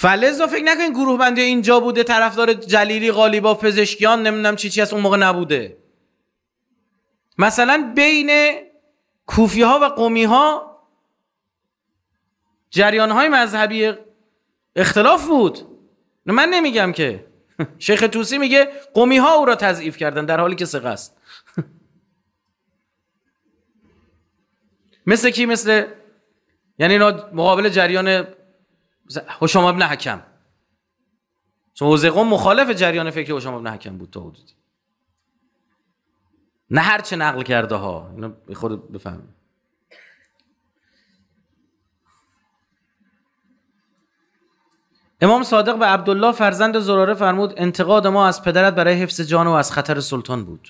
فلزا فکر نکنین گروه بندی اینجا بوده طرفدار جلیلی غالیبا پزشکیان نمیدونم چی چی از اون موقع نبوده مثلا بین کوفی ها و قومی ها جریان های مذهبی اختلاف بود من نمیگم که شیخ توسی میگه قومی ها او را تضعیف کردن در حالی که سقه مثل کی مثل یعنی اینا مقابل جریان شما ابن حکم چون حوزه مخالف جریان فکر شما ابن حکم بود تا حدودی نه هرچه نقل کرده ها اینو خود بفهم. امام صادق به عبدالله فرزند زراره فرمود انتقاد ما از پدرت برای حفظ جان و از خطر سلطان بود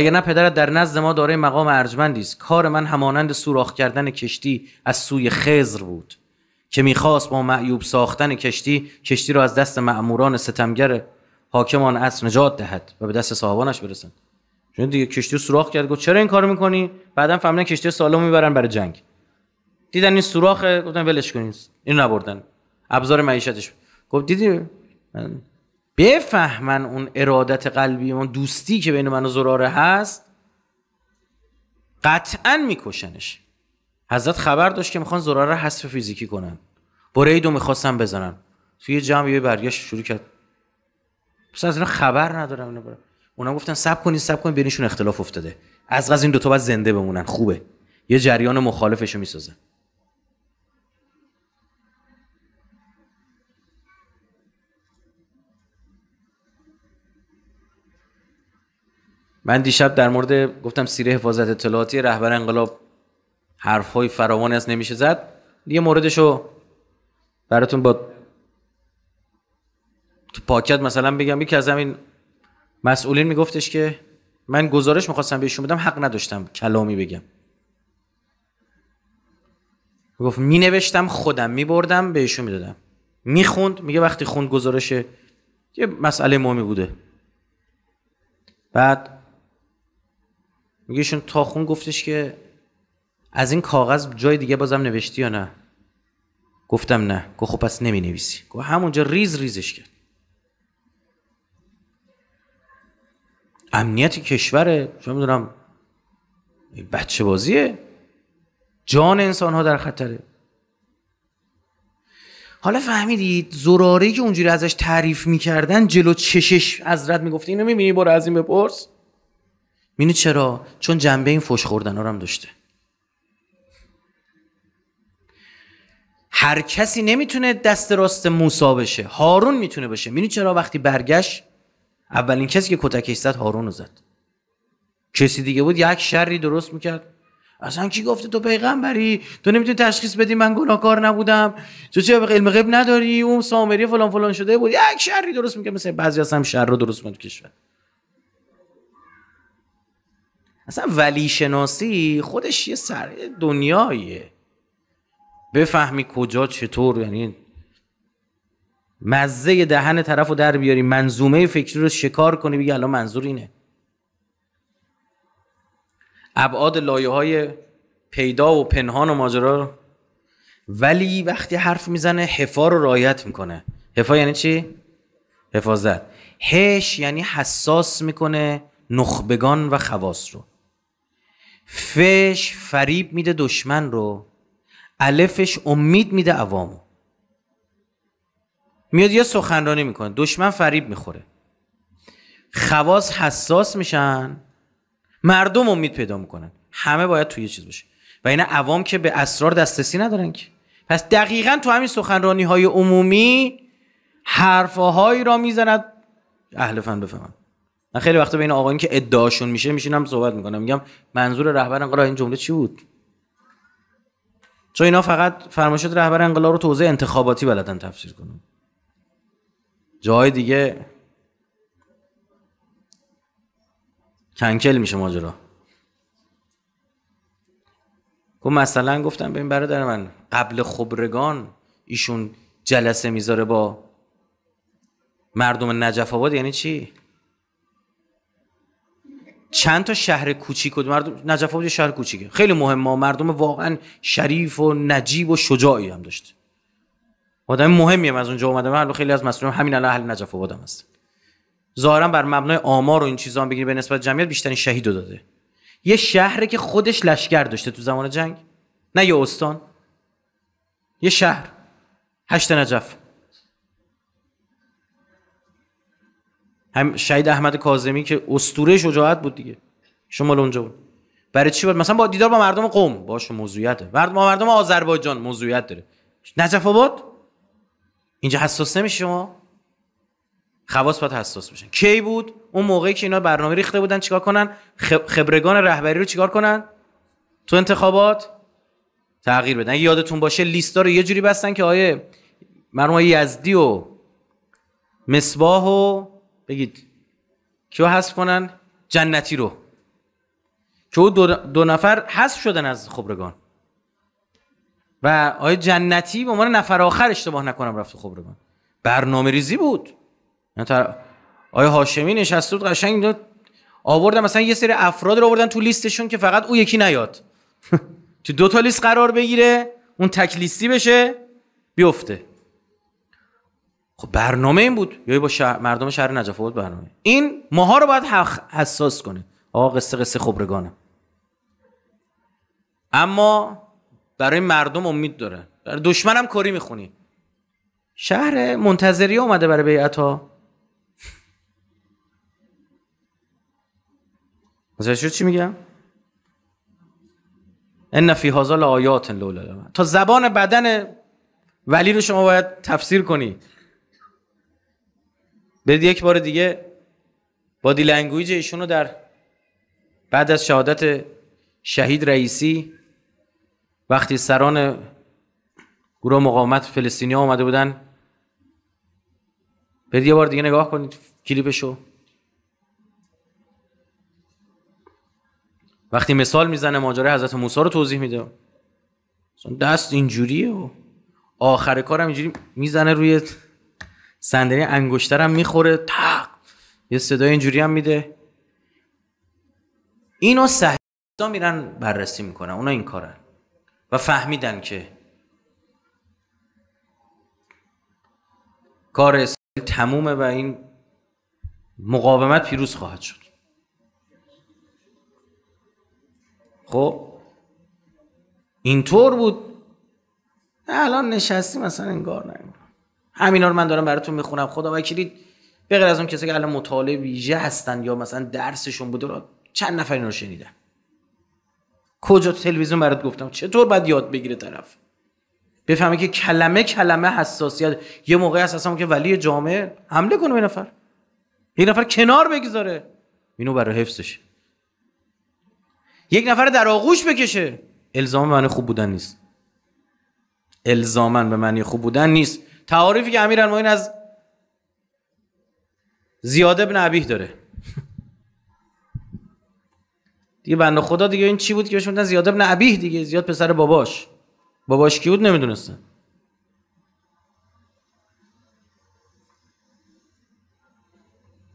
نه پدرت در نزد ما دارای مقام ارجمندی است کار من همانند سوراخ کردن کشتی از سوی خزر بود که میخواست با معیوب ساختن کشتی کشتی را از دست ماموران ستمگر حاکمان اصر نجات دهد و به دست صاحبانش برسند چون دیگه کشتی سوراخ کرد گفت چرا این کارو میکنی بعدا فهمیدن کشتی سالم میبرن برای جنگ دیدن این سوراخ گفتن ولش کنین این نبردن ابزار معیشتش گفت دیدی بفهمن اون ارادت قلبی اون دوستی که بین من و زراره هست قطعا میکشنش حضرت خبر داشت که میخوان زراره حذف فیزیکی کنن بریدو میخواستن بزنن توی جمع یه برگشت شروع کرد پس از اینا خبر ندارم اینا اونا گفتن سب کنین سب کنین بینشون اختلاف افتاده از غز این دوتا باید زنده بمونن خوبه یه جریان مخالفشو میسازن من دیشب در مورد گفتم سیره حفاظت اطلاعاتی رهبر انقلاب حرفهای فراوانی از نمیشه زد یه موردش براتون با تو پاکت مثلا بگم یکی از همین مسئولین میگفتش که من گزارش میخواستم بهشون بدم حق نداشتم کلامی بگم می نوشتم خودم بردم بهشون میدادم میخوند میگه وقتی خوند گزارش یه مسئله مهمی بوده بعد میگه تا تاخون گفتش که از این کاغذ جای دیگه بازم نوشتی یا نه گفتم نه گفت خب پس نمی نویسی گفت همونجا ریز ریزش کرد امنیت کشوره شما میدونم بچه بازیه جان انسان ها در خطره حالا فهمیدید زراری که اونجوری ازش تعریف میکردن جلو چشش رد میگفت اینو میبینی برو از این بپرس میدونی چرا چون جنبه این فش خوردن هم داشته هر کسی نمیتونه دست راست موسا بشه هارون میتونه بشه میدونی چرا وقتی برگشت اولین کسی که کتکش زد هارون رو زد کسی دیگه بود یک شری درست میکرد اصلا کی گفته تو پیغمبری تو نمیتونی تشخیص بدی من گناهکار نبودم تو چه علم غیب نداری اون سامری فلان فلان شده بود یک شری درست میکرد مثل بعضی هم شر رو درست میکرد کشور اصلا ولی شناسی خودش یه سر دنیاییه بفهمی کجا چطور یعنی مزه دهن طرف رو در بیاری منظومه فکری رو شکار کنی بگی الان منظور اینه ابعاد لایه های پیدا و پنهان و ماجرا ولی وقتی حرف میزنه حفا رو رایت میکنه حفا یعنی چی؟ حفاظت هش یعنی حساس میکنه نخبگان و خواص رو فش فریب میده دشمن رو الفش امید میده عوامو میاد یه سخنرانی میکنه دشمن فریب میخوره خواص حساس میشن مردم امید پیدا میکنن همه باید توی چیز باشه و این عوام که به اسرار دسترسی ندارن که پس دقیقا تو همین سخنرانی های عمومی حرفهایی را میزند اهل فن بفهمم من خیلی وقتا این آقایون که ادعاشون میشه میشینم صحبت میکنم میگم منظور رهبر انقلاب این جمله چی بود چون اینا فقط فرمایشات رهبر انقلاب رو توزیع انتخاباتی بلدن تفسیر کنن جای دیگه کنکل میشه ماجرا مثلا گفتم این برادر من قبل خبرگان ایشون جلسه میذاره با مردم نجف آباد یعنی چی چند تا شهر کوچیک و مردم نجف آباد شهر کوچیکه خیلی مهمه مردم واقعا شریف و نجیب و شجاعی هم داشت آدم مهمی هم از اونجا اومده من خیلی از مسئولین همین الان اهل نجف آباد هست ظاهرا بر مبنای آمار و این چیزا هم بگیری به نسبت جمعیت بیشترین شهید رو داده یه شهره که خودش لشکر داشته تو زمان جنگ نه یه استان یه شهر هشت نجف هم شهید احمد کاظمی که اسطوره شجاعت بود دیگه شمال اونجا بود برای چی بود مثلا با دیدار با مردم قوم باشه موضوعیت مردم با مردم آذربایجان موضوعیت داره نجف آباد اینجا حساس نمیشه شما خواص باید حساس میشن کی بود اون موقعی که اینا برنامه ریخته بودن چیکار کنن خب- خبرگان رهبری رو چیکار کنن تو انتخابات تغییر بدن اگه یادتون باشه لیستا رو یه جوری بستن که آیه مرحوم یزدی و مصباح و بگید کیو حذف کنن جنتی رو که او دو, دو نفر حذف شدن از خبرگان و آیه جنتی به عنوان نفر آخر اشتباه نکنم رفت خبرگان برنامه ریزی بود یعنی آیه هاشمی نشسته بود قشنگ آوردن مثلا یه سری افراد رو آوردن تو لیستشون که فقط او یکی نیاد تو دو تا لیست قرار بگیره اون تک بشه بیفته خب برنامه این بود یا با شهر مردم شهر نجف بود برنامه این ماها رو باید حساس کنه آقا قصه قصه خبرگانه اما برای مردم امید داره برای دشمنم کاری میخونی شهر منتظری اومده برای بیعت ها متوجه چی میگم ان فی هذا لوله لولا تا زبان بدن ولی رو شما باید تفسیر کنی برید یک بار دیگه بادی لنگویج ایشونو در بعد از شهادت شهید رئیسی وقتی سران گروه مقاومت فلسطینی آمده بودن برید یه بار دیگه نگاه کنید کلیپشو وقتی مثال میزنه ماجرای حضرت موسی رو توضیح میده دست اینجوریه و آخر کارم اینجوری میزنه روی صندلی انگشترم میخوره تق یه صدای اینجوری هم میده اینو سهیستا میرن بررسی میکنن اونا این کارن و فهمیدن که کار اسرائیل تمومه و این مقاومت پیروز خواهد شد خب اینطور بود الان نشستی مثلا انگار نه همینا رو من دارم براتون میخونم خدا وکیلی به غیر از اون کسی که الان مطالعه ویژه هستن یا مثلا درسشون بوده رو چند نفر اینو شنیدن کجا تلویزیون برات گفتم چطور باید یاد بگیره طرف بفهمه که کلمه کلمه حساسیت یه موقعی هست اصلا که ولی جامعه حمله کنه به نفر یه نفر کنار بگذاره اینو برای حفظش یک نفر در آغوش بکشه الزام من خوب بودن نیست الزامن به معنی خوب بودن نیست تعاریفی که این از زیاد ابن عبیه داره دیگه بنده خدا دیگه این چی بود که بهش میگفتن زیاد ابن عبیه دیگه زیاد پسر باباش باباش کی بود نمیدونستن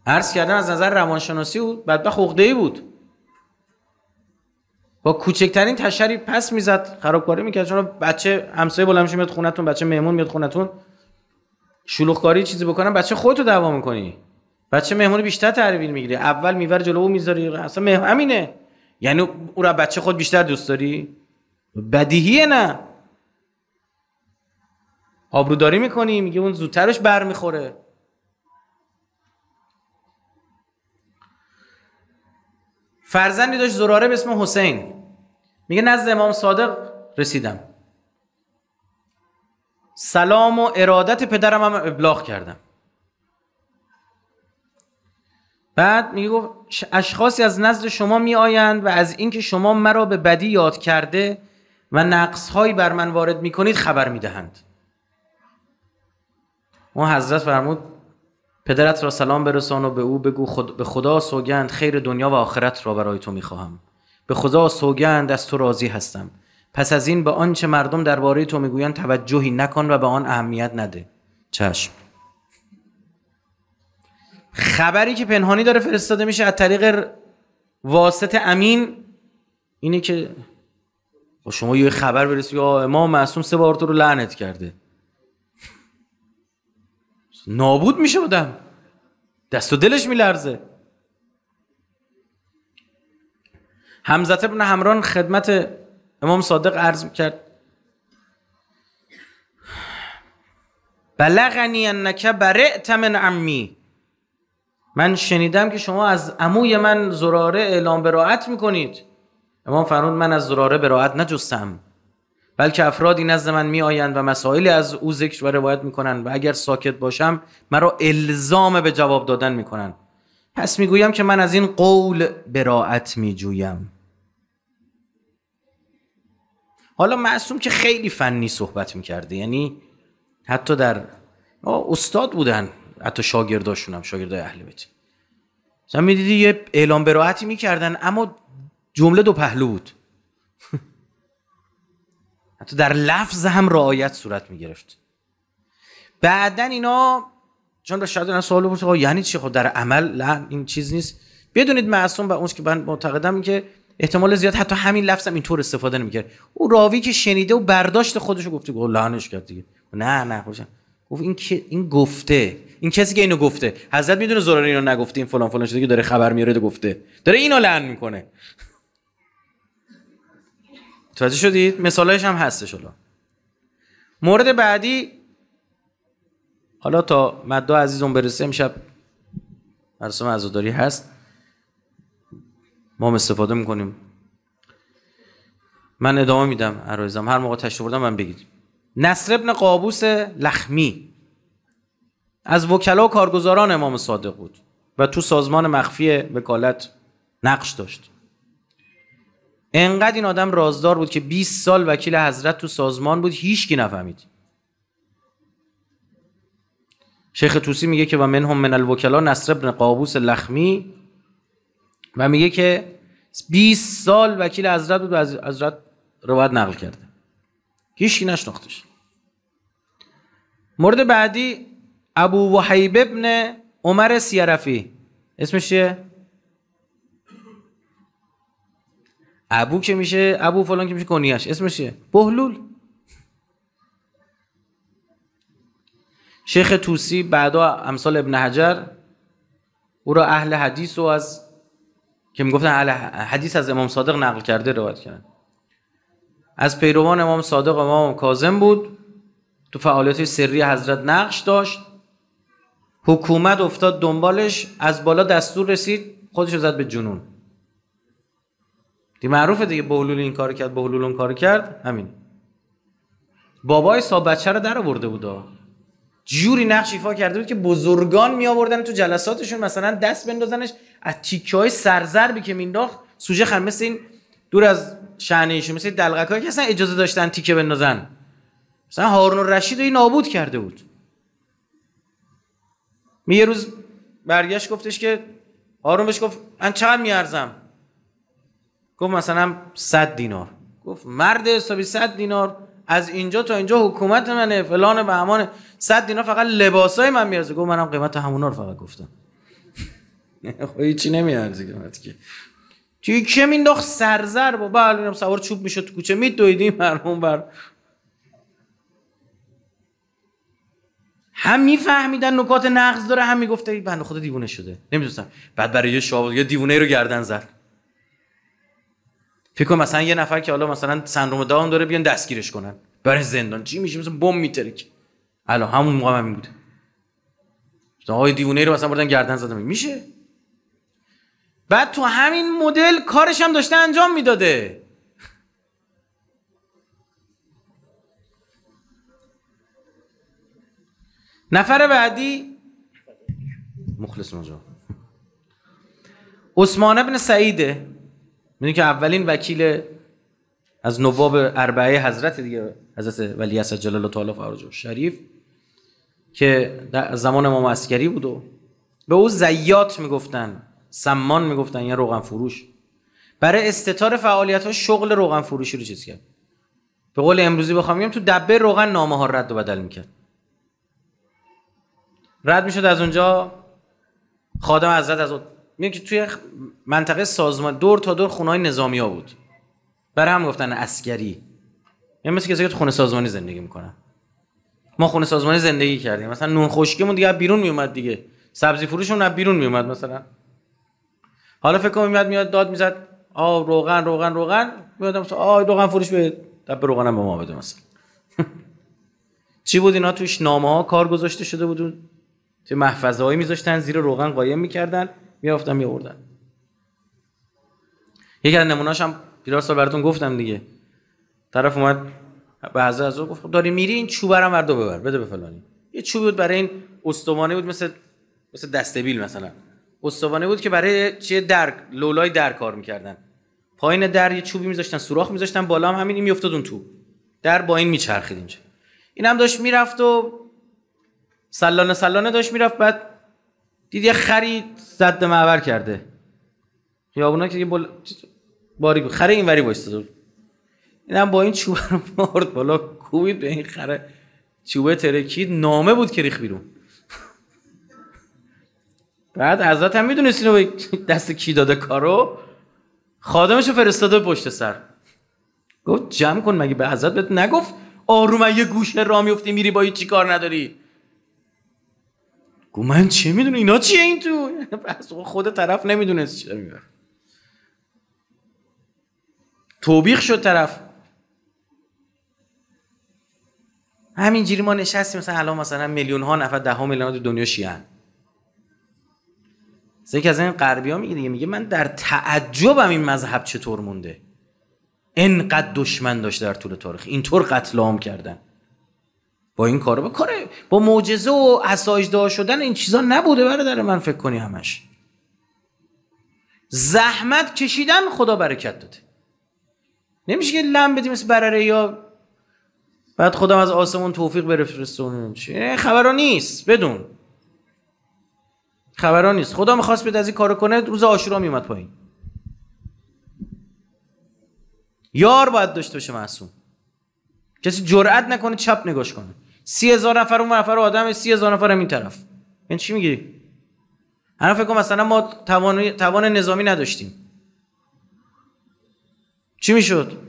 عرض کردن از نظر روانشناسی بود بدبخ عقده ای بود با کوچکترین تشری پس میزد خرابکاری میکرد چون بچه همسایه بلند میاد خونتون بچه مهمون میاد خونتون شلوغکاری چیزی بکنم بچه خودتو دعوا میکنی بچه مهمون بیشتر تحویل میگیره اول میور جلو او میذاری اصلا مهم همینه یعنی او را بچه خود بیشتر دوست داری بدیهیه نه آبروداری میکنی میگه اون زودترش بر میخوره فرزندی داشت زراره به اسم حسین میگه نزد امام صادق رسیدم سلام و ارادت پدرم هم ابلاغ کردم بعد می گفت اشخاصی از نزد شما می آیند و از اینکه شما مرا به بدی یاد کرده و نقصهایی بر من وارد می کنید خبر می دهند اون حضرت فرمود پدرت را سلام برسان و به او بگو به خدا سوگند خیر دنیا و آخرت را برای تو می خواهم. به خدا سوگند از تو راضی هستم پس از این به آنچه مردم درباره تو میگویند توجهی نکن و به آن اهمیت نده چشم خبری که پنهانی داره فرستاده میشه از طریق واسط امین اینه که شما یه خبر برسی آه امام معصوم سه بار تو رو لعنت کرده نابود میشه بودم. دست و دلش میلرزه حمزت ابن همران خدمت امام صادق عرض کرد بلغنی انک برعت من عمی من شنیدم که شما از عموی من زراره اعلام براعت میکنید امام فرمود من از زراره براعت نجستم بلکه افرادی نزد من می آیند و مسائلی از او ذکر و روایت میکنند و اگر ساکت باشم مرا الزام به جواب دادن میکنند پس میگویم که من از این قول براعت میجویم حالا معصوم که خیلی فنی صحبت میکرده یعنی حتی در استاد بودن حتی شاگرداشون هم شاگردای اهل بیت مثلا میدیدی یه اعلام به میکردن اما جمله دو پهلو بود حتی در لفظ هم رعایت صورت میگرفت بعدن اینا چون شاید سوال یعنی چی خب در عمل این چیز نیست بدونید معصوم و اون که من معتقدم که احتمال زیاد حتی همین لفظ هم اینطور استفاده نمیکرد او راوی که شنیده و برداشت خودش گفته گفت لعنش کرد دیگه نه نه خوشم گفت این این گفته این کسی که اینو گفته حضرت میدونه زرار اینو نگفته این فلان فلان شده که داره خبر میاره گفته داره اینو لعن میکنه توجه شدید مثالش هم هستش حالا مورد بعدی حالا تا مدو عزیزم برسه امشب مراسم عزاداری هست ما هم استفاده میکنیم من ادامه میدم عرایزم هر موقع تشریف بردم من بگید نصر ابن قابوس لخمی از وکلا و کارگزاران امام صادق بود و تو سازمان مخفی وکالت نقش داشت انقدر این آدم رازدار بود که 20 سال وکیل حضرت تو سازمان بود هیچکی نفهمید شیخ توسی میگه که و من هم من الوکلا نصر ابن قابوس لخمی و میگه که 20 سال وکیل حضرت بود و از حضرت روایت نقل کرده هیچ نشناختش مورد بعدی ابو وحیب ابن عمر سیرفی اسمش چیه ابو که میشه ابو فلان که میشه کنیش اسمش چیه بهلول شیخ توسی بعدا امثال ابن حجر او را اهل حدیث و از که میگفتن حدیث از امام صادق نقل کرده روایت کردن از پیروان امام صادق امام کاظم بود تو فعالیت سری حضرت نقش داشت حکومت افتاد دنبالش از بالا دستور رسید خودش رو زد به جنون دی معروفه دیگه بهلول این کار کرد بهلول اون کار کرد همین بابای صاحب بچه رو در آورده بود جوری نقش ایفا کرده بود که بزرگان می آوردن تو جلساتشون مثلا دست بندازنش از تیکه های سرزربی که مینداخت سوژه خرم مثل این دور از ایشون مثل دلغک های که اصلا اجازه داشتن تیکه بندازن مثلا هارون رشید رو این نابود کرده بود می یه روز برگشت گفتش که هارون بهش گفت من چقدر میارزم گفت مثلا 100 دینار گفت مرد حسابی 100 دینار از اینجا تا اینجا حکومت منه فلان بهمان 100 دینار فقط لباسای من میارزه گفت منم قیمت همونا رو فقط گفتم خب هیچی نمیارزه که که مینداخت سرزر با بله سوار چوب میشد تو کوچه دویدیم اون بر هم میفهمیدن نکات نقض داره هم میگفته این بنده خدا دیوونه شده نمیدونستم بعد برای یه شواب یه دیوونه رو گردن زد فکر کنم مثلا یه نفر که حالا مثلا سندروم داون داره بیان دستگیرش کنن برای زندان چی میشه مثلا بم میترک الان همون موقع همین بوده آقای دیوونه رو مثلا بردن گردن زدن میشه بعد تو همین مدل کارش هم داشته انجام میداده نفر بعدی مخلص مجا عثمان ابن سعیده میدونی که اولین وکیل از نواب اربعه حضرت دیگه حضرت ولی اسد جلال و تعالی فرج شریف که در زمان امام عسکری بود و به او زیات میگفتن سمان میگفتن یا روغن فروش برای استتار فعالیت ها شغل روغن فروشی رو چیز کرد به قول امروزی بخوام میگم تو دبه روغن نامه ها رد و بدل میکرد رد میشد از اونجا خادم حضرت از میگه که توی منطقه سازمان دور تا دور خونه های نظامی ها بود برای هم گفتن اسکری یعنی مثل کسی که تو خونه سازمانی زندگی میکنن ما خونه سازمانی زندگی کردیم مثلا نون خشکیمون دیگه بیرون میومد دیگه سبزی فروشمون از بیرون میومد مثلا حالا فکر کنم میاد میاد داد میزد آ روغن روغن روغن میادم مثلا آ روغن فروش بده دب روغنم به ما بده مثلا چی بود اینا توش نامه ها کار گذاشته شده بود تو محفظه هایی میذاشتن زیر روغن قایم میکردن میافتن میوردن یکی از نمونه هم پیرار سال براتون گفتم دیگه طرف اومد به از گفت خب داری میری این چوب هم مردو ببر بده به فلانی یه چوبی بود برای این استوانه بود مثل مثل دستبیل مثلا استوانه بود که برای چیه در لولای در کار میکردن پایین در یه چوبی میذاشتن سوراخ میذاشتن بالا هم همین این میافتاد اون تو در با این میچرخید اینجا این هم داشت میرفت و سلانه سلانه داشت میرفت بعد دید یه خری زد معبر کرده خیابونا که بل... باری بود خره اینوری وایستاد این هم با این چوب رو مارد بالا کوبید به این خره چوبه ترکید نامه بود که ریخ بیرون بعد حضرت هم میدونست اینو دست کی داده کارو خادمشو فرستاده پشت سر گفت جمع کن مگه به حضرت بهت نگفت آروم یه گوشه را میفتی میری با چی کار نداری گو من چه میدونم اینا چیه این تو خود طرف نمیدونست چی میبر توبیخ شد طرف همینجوری ما نشستیم مثلا الان مثلا میلیون ها نفر ده ها میلیون ها دنیا شیعن یکی از این غربی ها میگه دیگه میگه من در تعجبم این مذهب چطور مونده انقدر دشمن داشت در طول تاریخ اینطور قتل عام کردن با این کارو با کار با معجزه و اساجدار شدن این چیزا نبوده برادر من فکر کنی همش زحمت کشیدن خدا برکت داده نمیشه که لم بدیم مثل برره یا بعد خودم از آسمون توفیق برفرستون چه خبرو نیست بدون خبران نیست خدا میخواست بده از این کارو کنه روز آشورا میومد پایین یار باید داشته باشه معصوم کسی جرئت نکنه چپ نگاش کنه سی هزار نفر اون نفر آدم سی هزار نفر هم این طرف این یعنی چی میگی هنو فکر کنم مثلا ما توان توان نظامی نداشتیم چی میشد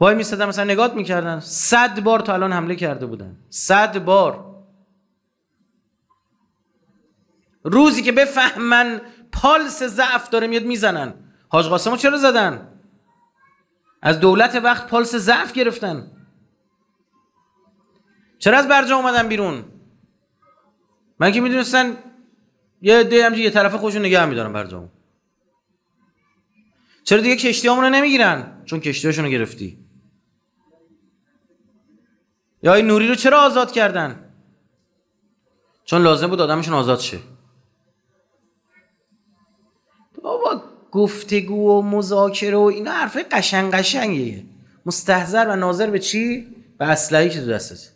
وای میستدن مثلا نگات میکردن صد بار تا الان حمله کرده بودن صد بار روزی که بفهمن پالس ضعف داره میاد میزنن حاج قاسمو چرا زدن از دولت وقت پالس ضعف گرفتن چرا از برجا اومدن بیرون من که میدونستن یه عده همجی یه طرف خودشون نگه هم میدارن برجامو چرا دیگه کشتی رو نمیگیرن چون کشتی رو گرفتی یا این نوری رو چرا آزاد کردن چون لازم بود آدمشون آزاد شه گفتگو و مذاکره و اینا حرفای قشنگ قشنگیه مستحضر و ناظر به چی به اسلحه‌ای که تو دستت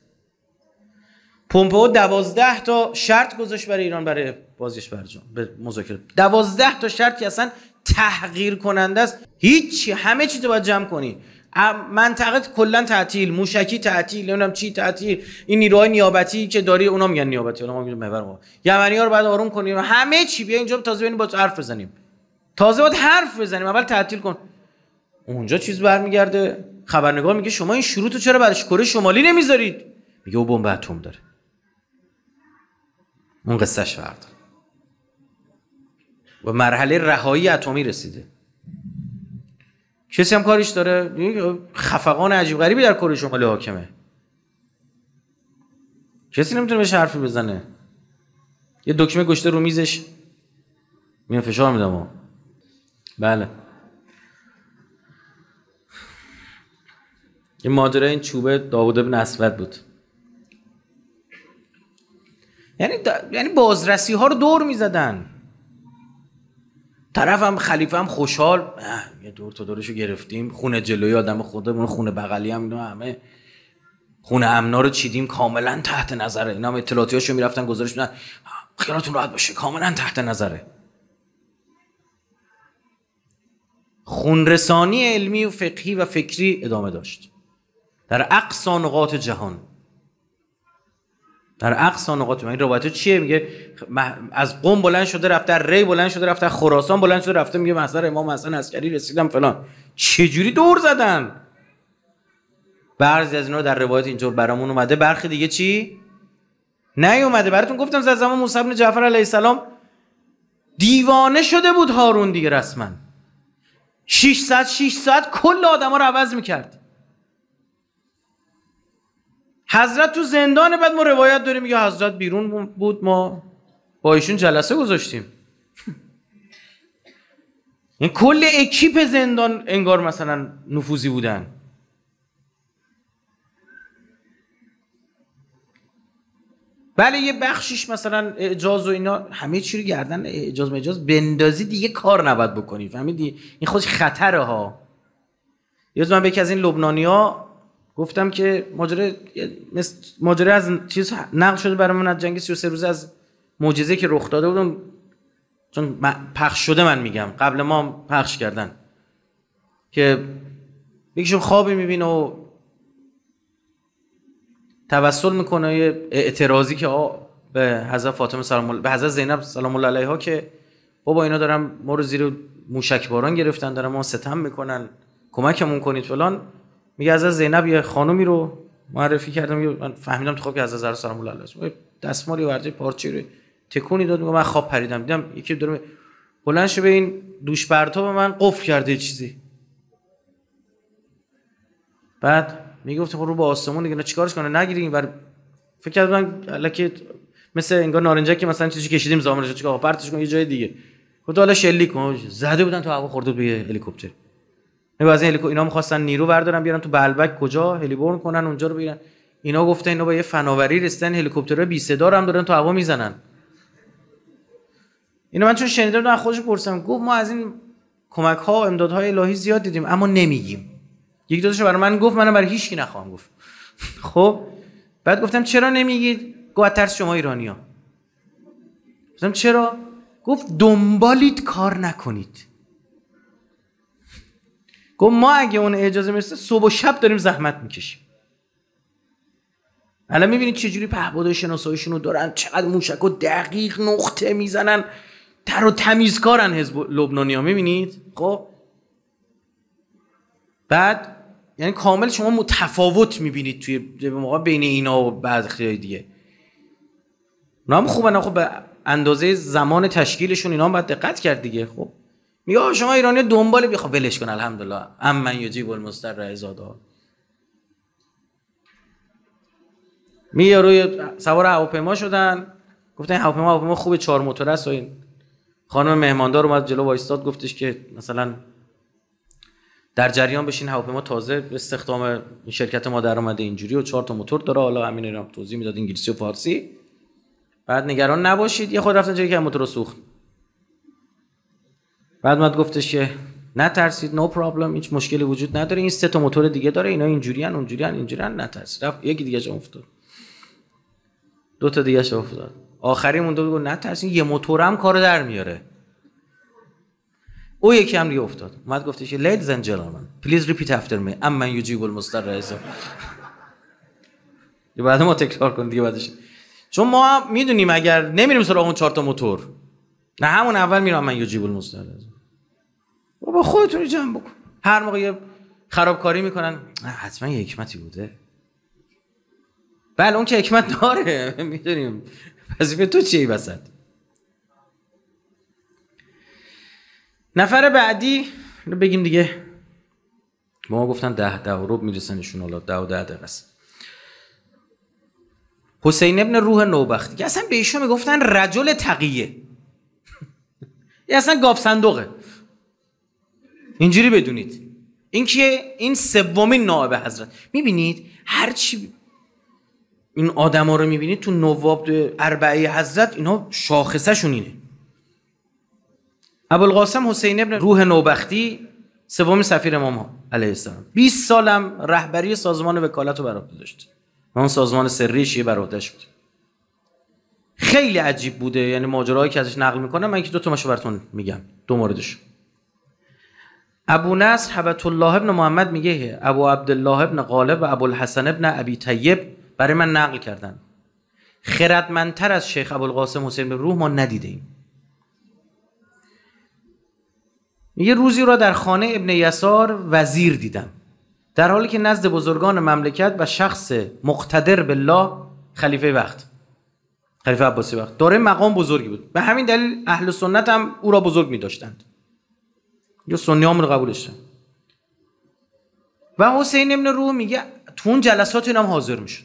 پومپئو دوازده تا شرط گذاشت برای ایران برای بازگشت برجام به مذاکره دوازده تا شرط که اصلا تحقیر کننده است هیچی همه چی تو باید جمع کنی منطقه کلا تعطیل موشکی تعطیل نمیدونم چی تعطیل این نیروهای نیابتی که داری اونا میگن نیابتی اونا میگن محور ما رو بعد آروم کنیم همه چی بیا اینجا تازه ببینیم با تو حرف بزنیم تازه باید حرف بزنیم اول تعطیل کن اونجا چیز برمیگرده خبرنگار میگه شما این شروط چرا برش کره شمالی نمیذارید میگه او بمب اتم داره اون قصهش فرد و مرحله رهایی اتمی رسیده کسی هم کارش داره خفقان عجیب غریبی در کره شمالی حاکمه کسی نمیتونه بهش حرفی بزنه یه دکمه گشته رو میزش میان فشار میدم بله این ماجرا این چوبه داوود بن اسود بود یعنی یعنی بازرسی ها رو دور میزدن طرف هم خلیفه هم خوشحال یه دور تا دورشو گرفتیم خونه جلوی آدم خودمون خونه بغلی هم اینا همه خونه امنا رو چیدیم کاملا تحت نظره اینا هم اطلاعاتیاشو میرفتن گزارش میدن خیالتون راحت باشه کاملا تحت نظره خونرسانی علمی و فقهی و فکری ادامه داشت در اقصا نقاط جهان در اقصا نقاط این روایت چیه میگه از قم بلند شده رفته ری بلند شده رفته خراسان بلند شده رفته میگه مثلا امام حسن عسکری رسیدم فلان چه چجوری دور زدن بعضی از اینا در روایت اینجور برامون اومده برخی دیگه چی نه اومده براتون گفتم از زمان موسی بن جعفر علیه السلام دیوانه شده بود هارون دیگه رسما 600-600 6 ساعت کل آدما رو عوض میکرد حضرت تو زندان بعد ما روایت داریم میگه حضرت بیرون بود ما با ایشون جلسه گذاشتیم این کل اکیپ زندان انگار مثلا نفوذی بودن بله یه بخشیش مثلا اعجاز و اینا همه چی رو گردن اعجاز مجاز بندازی دیگه کار نباید بکنی فهمیدی این خودش خطره ها یه من به یکی از این لبنانی ها گفتم که ماجرا ماجرا از چیز نقل شده برای من از جنگ 33 روز از معجزه که رخ داده بودم چون پخش شده من میگم قبل ما پخش کردن که یکیشون خوابی میبینه و توسل میکنه یه اعتراضی که آه به حضرت فاطمه سلام به حضرت زینب سلام الله علیها که بابا اینا دارن ما رو زیر باران گرفتن دارن ما ستم میکنن کمکمون کنید فلان میگه حضرت زینب یه خانومی رو معرفی کردم من فهمیدم تو خواب که حضرت زهرا سلام الله علیها دستمالی ورج پارچه رو تکونی داد میگه من خواب پریدم دیدم یکی داره بلند شو به این دوش برتا به من قفل کرده چیزی بعد میگفت خب رو به آسمون دیگه چیکارش کنه نگیریم بر فکر کردم لکه مثل انگار نارنجی که مثلا چیزی کشیدیم زامرش چیکار پرتش کن یه جای دیگه خب حالا شلی کن زده بودن تو هوا خورده به هلیکوپتر نه یعنی از هلیکوپتر اینا می‌خواستن نیرو بردارن بیارن تو بلبک کجا هلیبورن کنن اونجا رو بگیرن اینا گفته اینا با یه فناوری رسیدن هلیکوپترها بی صدا هم دارن تو هوا میزنن اینو من چون شنیدم خودش پرسم گفت ما از این کمک ها و امدادهای الهی زیاد دیدیم اما نمیگیم یک دوتاشو برای من گفت منم برای هیچکی نخواهم گفت خب بعد گفتم چرا نمیگید گفت ترس شما ایرانیا گفتم چرا گفت دنبالید کار نکنید گفت ما اگه اون اجازه میرسه صبح و شب داریم زحمت میکشیم الان میبینید چجوری و شناساییشون رو دارن چقدر موشک و دقیق نقطه میزنن تر و تمیزکارن حزب لبنانی ها میبینید خب بعد یعنی کامل شما متفاوت میبینید توی موقع بین اینا و بعد خیلی دیگه اونا هم خوبه نه خب به اندازه زمان تشکیلشون اینا هم باید دقت کرد دیگه خب میگه شما ایرانی دنبال بیخوا خب ولش کن الحمدلله ام من یجیب المستر می میگه روی سوار هواپیما شدن گفتن هواپیما هواپیما خوبه چهار موتور است و این خانم مهماندار اومد جلو وایستاد گفتش که مثلا در جریان بشین هواپیما تازه به استخدام شرکت ما در اومده اینجوری و چهار تا موتور داره حالا همین هم توضیح میداد انگلیسی و فارسی بعد نگران نباشید یه خود رفتن جایی که موتور رو سوخت بعد مد گفتش که نترسید نو no پرابلم هیچ مشکلی وجود نداره این سه تا موتور دیگه داره اینا اینجوریان اونجوریان اینجوریان نترسید رفت یکی دیگه افتاد دو تا دیگه افتاد آخری مونده گفت ترسید یه موتورم کارو در میاره او یکی هم دیگه افتاد اومد که لیدز اند gentlemen, پلیز ریپیت افتر می ام من یجیب المستر رئیس یه بعد ما تکرار کن دیگه بعدش چون ما میدونیم اگر نمیریم سراغ اون چهار تا موتور نه همون اول میرم من مستر المستر بابا خودتون جمع بکن هر موقع یه خرابکاری میکنن حتما یه حکمتی بوده بله اون که حکمت داره میدونیم وظیفه تو چیه وسط نفر بعدی رو بگیم دیگه ما گفتن ده ده و میرسنشون حالا ده و ده دقیقه است حسین ابن روح نوبختی که اصلا به ایشون میگفتن رجل تقیه یه اصلا گاف صندوقه اینجوری بدونید این کیه؟ این سومین نائب حضرت میبینید هر چی این آدما رو میبینید تو نواب اربعه حضرت اینا شون اینه ابوالقاسم حسین ابن روح نوبختی سومین سفیر امام علیه السلام 20 سالم رهبری سازمان وکالت رو بر داشت و اون سازمان سری شیعه بر بود خیلی عجیب بوده یعنی ماجراهایی که ازش نقل میکنه من که دو تومشو براتون میگم دو موردش ابو نصر حبت الله ابن محمد میگه ابو عبدالله ابن غالب و ابو الحسن ابن ابی طیب برای من نقل کردن خردمندتر از شیخ القاسم حسین به روح ما ندیدیم یه روزی را در خانه ابن یسار وزیر دیدم در حالی که نزد بزرگان مملکت و شخص مقتدر الله خلیفه وقت خلیفه عباسی وقت داره مقام بزرگی بود به همین دلیل اهل سنت هم او را بزرگ می داشتند یا سنی رو قبولش و حسین ابن روح میگه تو اون جلسات هم حاضر میشد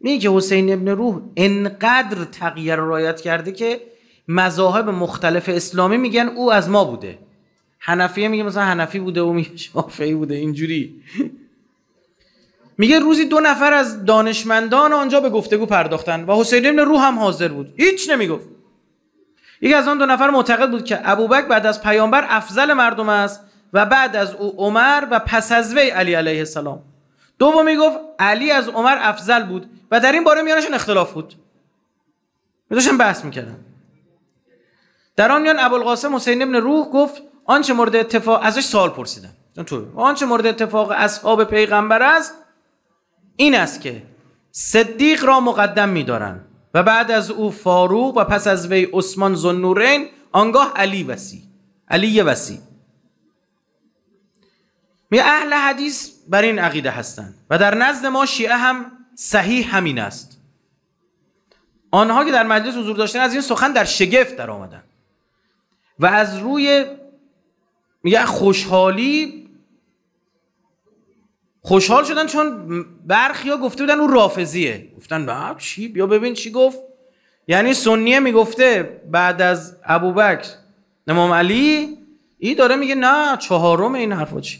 میگه حسین ابن روح انقدر تغییر رایت کرده که مذاهب مختلف اسلامی میگن او از ما بوده هنفیه میگه مثلا هنفی بوده و میگه شافعی بوده اینجوری میگه روزی دو نفر از دانشمندان آنجا به گفتگو پرداختن و حسین ابن روح هم حاضر بود هیچ نمیگفت یکی از آن دو نفر معتقد بود که ابوبکر بعد از پیامبر افضل مردم است و بعد از او عمر و پس از وی علی علیه السلام دومی گفت علی از عمر افضل بود و در این باره میانشون اختلاف بود میداشتن بحث میکردن در آن میان ابوالقاسم حسین ابن روح گفت آنچه مورد اتفاق ازش سال پرسیدن تو آنچه مورد اتفاق اصحاب پیغمبر است این است که صدیق را مقدم می‌دارند و بعد از او فاروق و پس از وی عثمان زنورین آنگاه علی وسی علی وسی می اهل حدیث بر این عقیده هستند و در نزد ما شیعه هم صحیح همین است آنها که در مجلس حضور داشتن از این سخن در شگفت در آمدن و از روی میگه خوشحالی خوشحال شدن چون برخی ها گفته بودن او رافضیه گفتن با چی بیا ببین چی گفت یعنی سنیه میگفته بعد از ابوبکر امام علی ای داره میگه نه چهارم این حرفا چی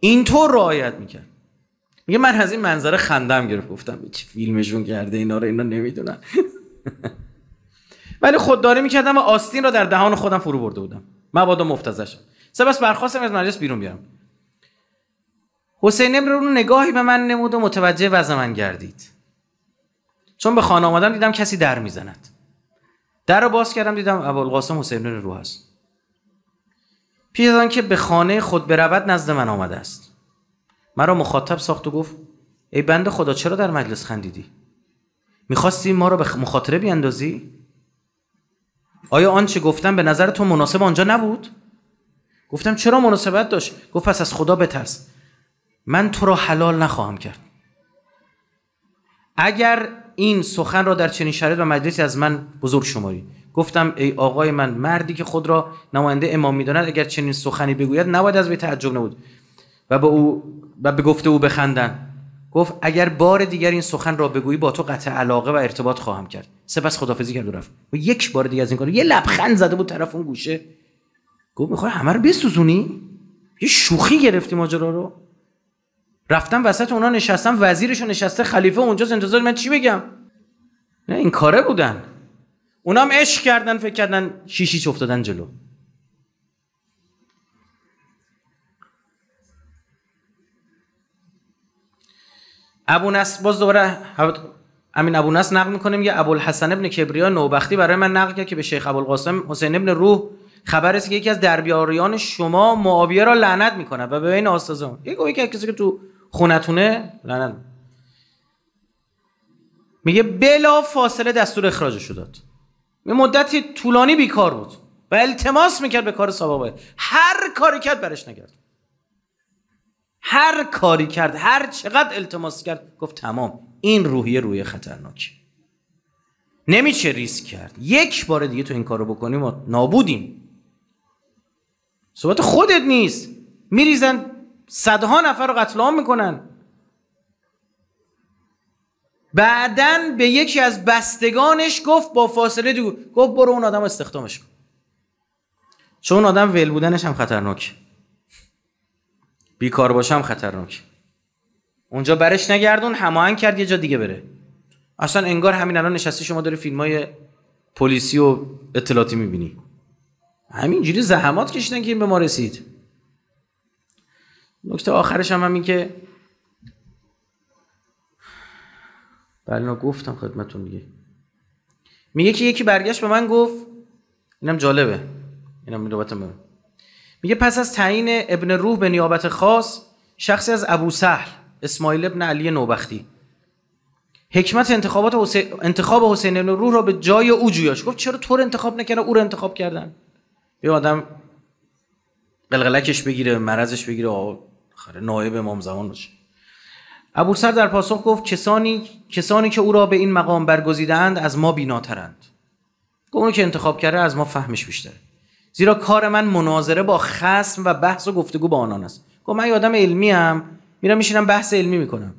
اینطور رعایت میکن میگه من از این منظره خندم گرفت گفتم چی فیلمشون کرده اینا رو اینا نمیدونن ولی خودداری میکردم و آستین رو در دهان خودم فرو برده بودم مبادا مفتزش سپس برخواستم از مجلس بیرون بیارم. حسین امر رو نگاهی به من نمود و متوجه وضع من گردید چون به خانه آمدم دیدم کسی در میزند در رو باز کردم دیدم ابوالقاسم حسین رو هست پیش که که به خانه خود برود نزد من آمده است مرا مخاطب ساخت و گفت ای بنده خدا چرا در مجلس خندیدی میخواستی ما رو به مخاطره بیاندازی آیا آنچه گفتم به نظر تو مناسب آنجا نبود؟ گفتم چرا مناسبت داشت؟ گفت پس از خدا بترس من تو را حلال نخواهم کرد اگر این سخن را در چنین شرایط و مجلسی از من بزرگ شماری گفتم ای آقای من مردی که خود را نماینده امام میداند اگر چنین سخنی بگوید نباید از وی تعجب نبود و به او و به گفته او بخندن گفت اگر بار دیگر این سخن را بگویی با تو قطع علاقه و ارتباط خواهم کرد سپس خدافزی کرد و رفت و یک بار دیگه از این کار یه لبخند زده بود طرف اون گوشه گفت میخوای همه رو بسوزونی یه شوخی گرفتی ماجرا رو رفتم وسط اونا نشستم وزیرش نشسته خلیفه اونجا انتظار من چی بگم نه این کاره بودن اونا عشق کردن فکر کردن شیشی افتادن جلو ابو باز دوباره امین ابو نصر نقل میکنه میگه ابوالحسن ابن کبریا نوبختی برای من نقل کرد که به شیخ ابوالقاسم حسین ابن روح خبر است که یکی از دربیاریان شما معاویه را لعنت میکنه و به بین آستازان یک یکی کسی که تو خونتونه لعنت میگه بلا فاصله دستور اخراجش داد یه مدتی طولانی بیکار بود و التماس میکرد به کار سابقه هر کاری کرد برش نگرد هر کاری کرد هر چقدر التماس کرد گفت تمام این روحیه روی خطرناک نمیشه ریسک کرد یک بار دیگه تو این کارو بکنیم و نابودیم صحبت خودت نیست میریزن صدها نفر رو قتل عام میکنن بعدا به یکی از بستگانش گفت با فاصله دو گفت برو اون آدم استخدامش کن چون اون آدم ول بودنش هم خطرناکه بیکار باشم خطرناک اونجا برش نگردون هماهنگ کرد یه جا دیگه بره اصلا انگار همین الان نشستی شما داری فیلم های پلیسی و اطلاعاتی میبینی همینجوری زحمات کشیدن که این به ما رسید نکته آخرش هم همین که بله گفتم خدمتون دیگه میگه که یکی برگشت به من گفت اینم جالبه اینم نوبت من میگه پس از تعیین ابن روح به نیابت خاص شخصی از ابو سهل اسماعیل ابن علی نوبختی حکمت انتخابات انتخاب حسین ابن روح را به جای او جویاش گفت چرا تو رو انتخاب نکنه او رو انتخاب کردن یه آدم قلقلکش بگیره مرضش بگیره آخره نایب امام زمان باشه ابو سر در پاسخ گفت کسانی کسانی که او را به این مقام برگزیدند از ما بیناترند گفت اونو که انتخاب کرده از ما فهمش بیشتره زیرا کار من مناظره با خصم و بحث و گفتگو با آنان است گفت من آدم علمی هم میرم میشینم بحث علمی میکنم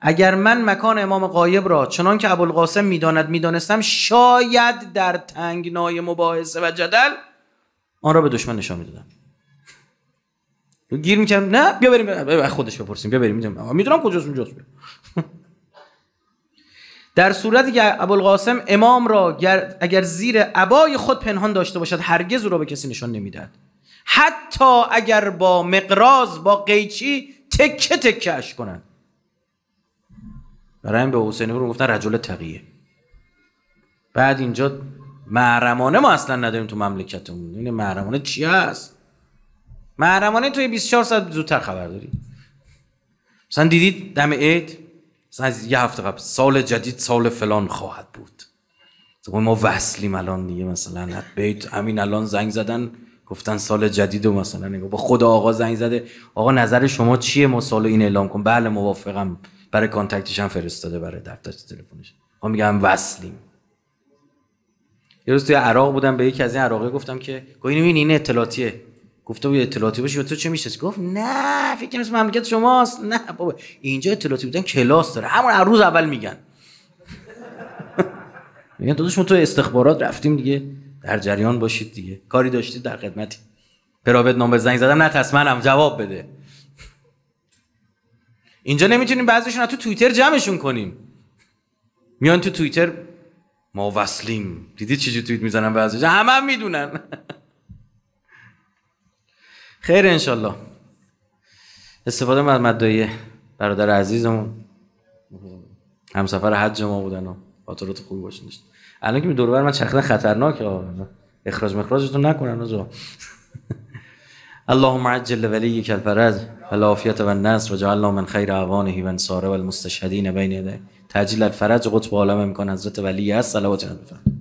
اگر من مکان امام قایب را چنان که ابوالقاسم میداند میدانستم شاید در تنگنای مباحثه و جدل آن را به دشمن نشان میدادم گیر میکنم نه بیا بریم خودش بپرسیم بیا بریم میدونم کجاست اونجاست در صورتی که ابوالقاسم امام را اگر زیر عبای خود پنهان داشته باشد هرگز او را به کسی نشان نمیداد حتی اگر با مقراز با قیچی تکه تکه اش کنند برای این به حسین رو گفتن رجل تقیه بعد اینجا محرمانه ما اصلا نداریم تو مملکتمون این محرمانه چی هست محرمانه توی 24 ساعت زودتر خبر داری مثلا دیدید دم عید از یه هفته قبل سال جدید سال فلان خواهد بود ما وصلیم الان دیگه مثلا بیت همین الان زنگ زدن گفتن سال جدید و مثلا نگو. با خدا آقا زنگ زده آقا نظر شما چیه ما سال این اعلام کن بله موافقم برای کانتکتش هم فرستاده برای دفتر تلفنش آقا خب میگم وصلیم یه روز توی عراق بودم به یکی از این عراقی گفتم که گویا این این اطلاعاتیه گفته بود اطلاعاتی باشی و تو چه میشه گفت نه فکر کنم مملکت شماست نه بابا اینجا اطلاعاتی بودن کلاس داره همون هر روز اول میگن میگن تو ما تو استخبارات رفتیم دیگه در جریان باشید دیگه کاری داشتید در خدمتی پراوت نام زنگ زدم نه هم جواب بده اینجا نمیتونیم بعضیشون تو توییتر جمعشون کنیم میان تو توییتر ما وصلیم دیدی چجوری توییت میزنن بعضیشون همه هم میدونن خیر انشالله استفاده از مدعی برادر عزیزمون همسفر حج ما بودن و خاطرات خوبی باشون داشت الان که می دور من چخدن خطرناکه اخراج مخراجتون نکنن آقا اللهم عجل لوليك و نصر و وجعلنا من و انصاره وانصاره والمستشهدين بین یدیه تعجیل الفرج قطب عالم امکان حضرت ولی است صلوات بفرمایید